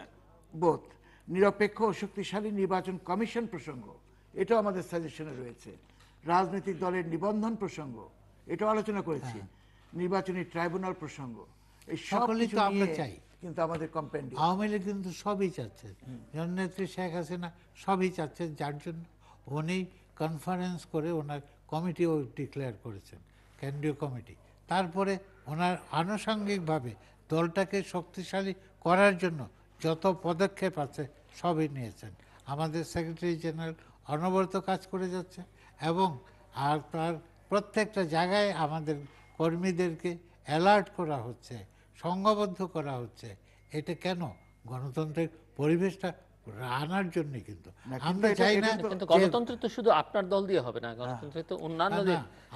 বোধ নিরপেক্ষ ও শক্তিশালী নির্বাচন কমিশন প্রসঙ্গ এটাও আমাদের সাজেশনে রয়েছে রাজনৈতিক দলের নিবন্ধন প্রসঙ্গ এটাও আলোচনা করেছি নির্বাচনী ট্রাইব্যুনাল প্রসঙ্গ এই সকলেই তো আমরা চাই কিন্তু আমাদের কম্পেন্ড আওয়ামী লীগ কিন্তু সবই চাচ্ছে জননেত্রী শেখ হাসিনা সবই চাচ্ছে যার জন্য উনি কনফারেন্স করে ওনার কমিটিও ডিক্লেয়ার করেছেন কেন্দ্রীয় কমিটি তারপরে ওনার আনুষঙ্গিকভাবে দলটাকে শক্তিশালী করার জন্য যত পদক্ষেপ আছে সবই নিয়েছেন আমাদের সেক্রেটারি জেনারেল অনবরত কাজ করে যাচ্ছে এবং আর তার প্রত্যেকটা জায়গায় আমাদের কর্মীদেরকে অ্যালার্ট করা হচ্ছে সংঘবদ্ধ করা হচ্ছে এটা কেন গণতন্ত্রের পরিবেশটা আনার জন্য কিন্তু আমরা চাই না গণতন্ত্র তো শুধু আপনার দল দিয়ে হবে না গণতন্ত্রে তো অন্যান্য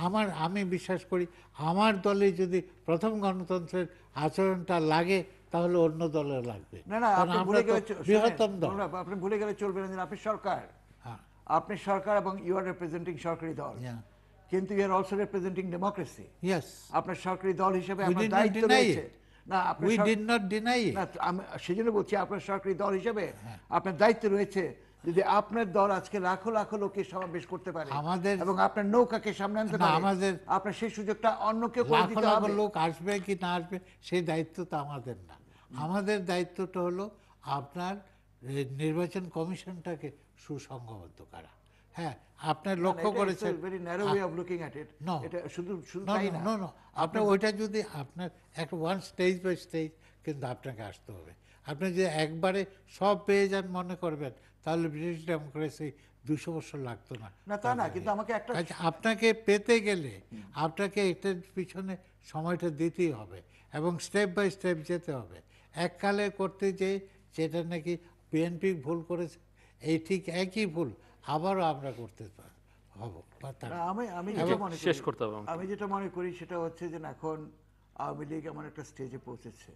আমার আমি বিশ্বাস করি আমার দলে যদি প্রথম গণতন্ত্রের আচরণটা লাগে তাহলে অন্য দলে লাগবে না না আপনি ভুলে গেলে বৃহত্তম দল আপনি ভুলে গেলে চলবে না আপনি সরকার হ্যাঁ। আপনি সরকার এবং ইউ আর রিপ্রেজেন্টিং সরকারি দল কিন্তু you are also representing democracy আপনার সরকারি দল হিসেবে আপনার দায়িত্ব রয়েছে না উই ডিড নট ডিনাই না আমি সেজন্য বলছি আপনার সরকারি দল হিসেবে হ্যাঁ। আপনার দায়িত্ব রয়েছে যদি আপনার দল আজকে লাখো লাখো সমাবেশ করতে পারে আমাদের এবং আপনার নৌকাকে সামনে আনতে পারে আমাদের আপনার সেই সুযোগটা অন্য কেউ করে দিতে হবে লোক আসবে কি না আসবে সেই দায়িত্ব তো আমাদের না আমাদের দায়িত্বটা হলো আপনার নির্বাচন কমিশনটাকে সুসংঘবদ্ধ করা হ্যাঁ আপনার লক্ষ্য করেছেন very narrow way of looking at it এটা শুধু শুধু তাই না নো নো আপনার ওইটা যদি আপনার একটা ওয়ান স্টেজ বাই স্টেজ কিন্তু আপনাকে আসতে হবে আপনি যে একবারে সব পেয়ে যান মনে করবেন তাহলে ব্রিটিশ ডেমোক্রেসি দুশো বছর লাগতো না না তা না কিন্তু আমাকে একটা আপনাকে পেতে গেলে আপনাকে এটার পিছনে সময়টা দিতেই হবে এবং স্টেপ বাই স্টেপ যেতে হবে এককালে করতে যে যেটা নাকি বিএনপি ভুল করেছে এই ঠিক একই ভুল আবারও আমরা করতে হব আমি যেটা মনে করি সেটা হচ্ছে যে এখন আওয়ামী লীগ এমন একটা স্টেজে পৌঁছেছে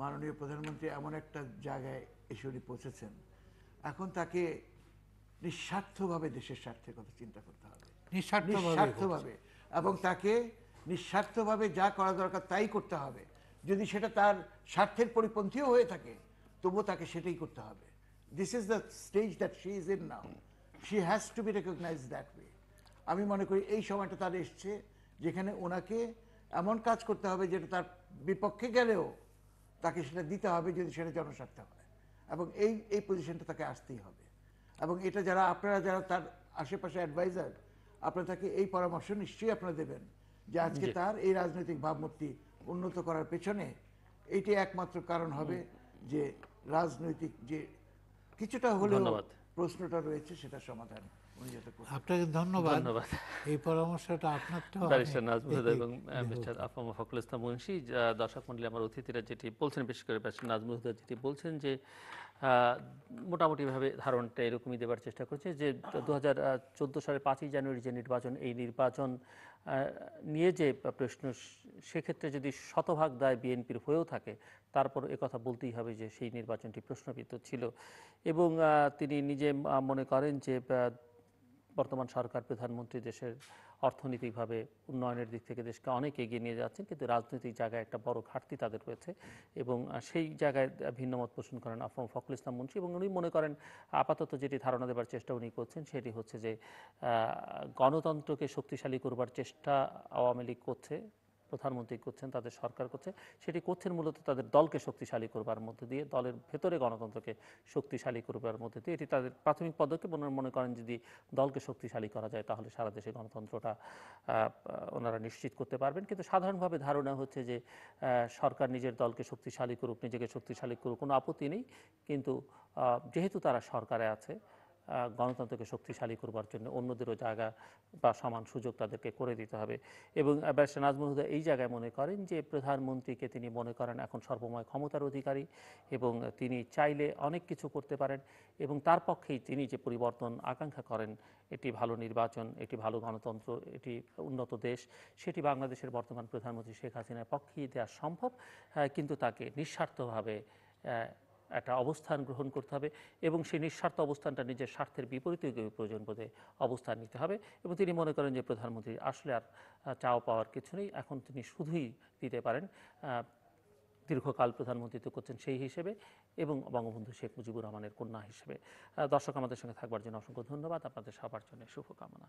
মাননীয় প্রধানমন্ত্রী এমন একটা জায়গায় এসে উনি পৌঁছেছেন এখন তাকে নিঃস্বার্থভাবে দেশের স্বার্থের কথা চিন্তা করতে হবে নিঃস্বার্থভাবে এবং তাকে নিঃস্বার্থভাবে যা করা দরকার তাই করতে হবে যদি সেটা তার স্বার্থের পরিপন্থীও হয়ে থাকে তবুও তাকে সেটাই করতে হবে this is the stage that she is in now she has to be recognise that way আমি মনে করি এই সময়টা তার এসছে যেখানে ওনাকে এমন কাজ করতে হবে যেটা তার বিপক্ষে গেলেও তাকে সেটা দিতে হবে যদি সেটা জনস্বার্থে হয় এবং এই এই পজিশনটা তাকে আসতেই হবে এবং এটা যারা আপনারা যারা তার আশেপাশে অ্যাডভাইজার আপনারা তাকে এই পরামর্শ নিশ্চয়ই আপনারা দেবেন যে আজকে তার এই রাজনৈতিক ভাবমূর্তি উন্নত করার পেছনে এটি একমাত্র কারণ হবে যে রাজনৈতিক যে কিছুটা হলেও প্রশ্নটা রয়েছে সেটা সমাধান আপনাকে ধন্যবাদ ধন্যবাদ এই পরামর্শটা আপনার তো ব্যারিস্টার নাজমুল এবং মিস্টার আফাম ফখরুল ইসলাম মুন্সি দর্শক মন্ডলী আমার অতিথিরা যেটি বলছেন বিশেষ করে ব্যারিস্টার নাজমুল যেটি বলছেন যে মোটামুটিভাবে ধারণটা এরকমই দেবার চেষ্টা করছে যে দু সালে পাঁচই জানুয়ারি যে নির্বাচন এই নির্বাচন নিয়ে যে প্রশ্ন সেক্ষেত্রে যদি শতভাগ দায় বিএনপির হয়েও থাকে তারপর কথা বলতেই হবে যে সেই নির্বাচনটি প্রশ্নবিদ্ধ ছিল এবং তিনি নিজে মনে করেন যে বর্তমান সরকার প্রধানমন্ত্রী দেশের অর্থনৈতিকভাবে উন্নয়নের দিক থেকে দেশকে অনেক এগিয়ে নিয়ে যাচ্ছেন কিন্তু রাজনৈতিক জায়গায় একটা বড় ঘাটতি তাদের রয়েছে এবং সেই জায়গায় ভিন্নমত পোষণ করেন আফরম ফখরুল ইসলাম মুন্সী এবং উনি মনে করেন আপাতত যেটি ধারণা দেবার চেষ্টা উনি করছেন সেটি হচ্ছে যে গণতন্ত্রকে শক্তিশালী করবার চেষ্টা আওয়ামী লীগ করছে প্রধানমন্ত্রী করছেন তাদের সরকার করছে সেটি করছেন মূলত তাদের দলকে শক্তিশালী করবার মধ্যে দিয়ে দলের ভেতরে গণতন্ত্রকে শক্তিশালী করবার মধ্যে দিয়ে এটি তাদের প্রাথমিক পদক্ষেপ ওনারা মনে করেন যদি দলকে শক্তিশালী করা যায় তাহলে সারা দেশে গণতন্ত্রটা ওনারা নিশ্চিত করতে পারবেন কিন্তু সাধারণভাবে ধারণা হচ্ছে যে সরকার নিজের দলকে শক্তিশালী করুক নিজেকে শক্তিশালী করুক কোনো আপত্তি নেই কিন্তু যেহেতু তারা সরকারে আছে গণতন্ত্রকে শক্তিশালী করবার জন্য অন্যদেরও জায়গা বা সমান সুযোগ তাদেরকে করে দিতে হবে এবং ব্যারিস্টার নাজমুল হুদা এই জায়গায় মনে করেন যে প্রধানমন্ত্রীকে তিনি মনে করেন এখন সর্বময় ক্ষমতার অধিকারী এবং তিনি চাইলে অনেক কিছু করতে পারেন এবং তার পক্ষেই তিনি যে পরিবর্তন আকাঙ্ক্ষা করেন এটি ভালো নির্বাচন একটি ভালো গণতন্ত্র এটি উন্নত দেশ সেটি বাংলাদেশের বর্তমান প্রধানমন্ত্রী শেখ হাসিনার পক্ষেই দেওয়া সম্ভব কিন্তু তাকে নিঃস্বার্থভাবে একটা অবস্থান গ্রহণ করতে হবে এবং সেই নিঃস্বার্থ অবস্থানটা নিজের স্বার্থের বিপরীতে প্রয়োজন বোধে অবস্থান নিতে হবে এবং তিনি মনে করেন যে প্রধানমন্ত্রী আসলে আর চাও পাওয়ার কিছু নেই এখন তিনি শুধুই দিতে পারেন দীর্ঘকাল প্রধানমন্ত্রীত্ব করছেন সেই হিসেবে এবং বঙ্গবন্ধু শেখ মুজিবুর রহমানের কন্যা হিসেবে দর্শক আমাদের সঙ্গে থাকবার জন্য অসংখ্য ধন্যবাদ আপনাদের সবার জন্য শুভকামনা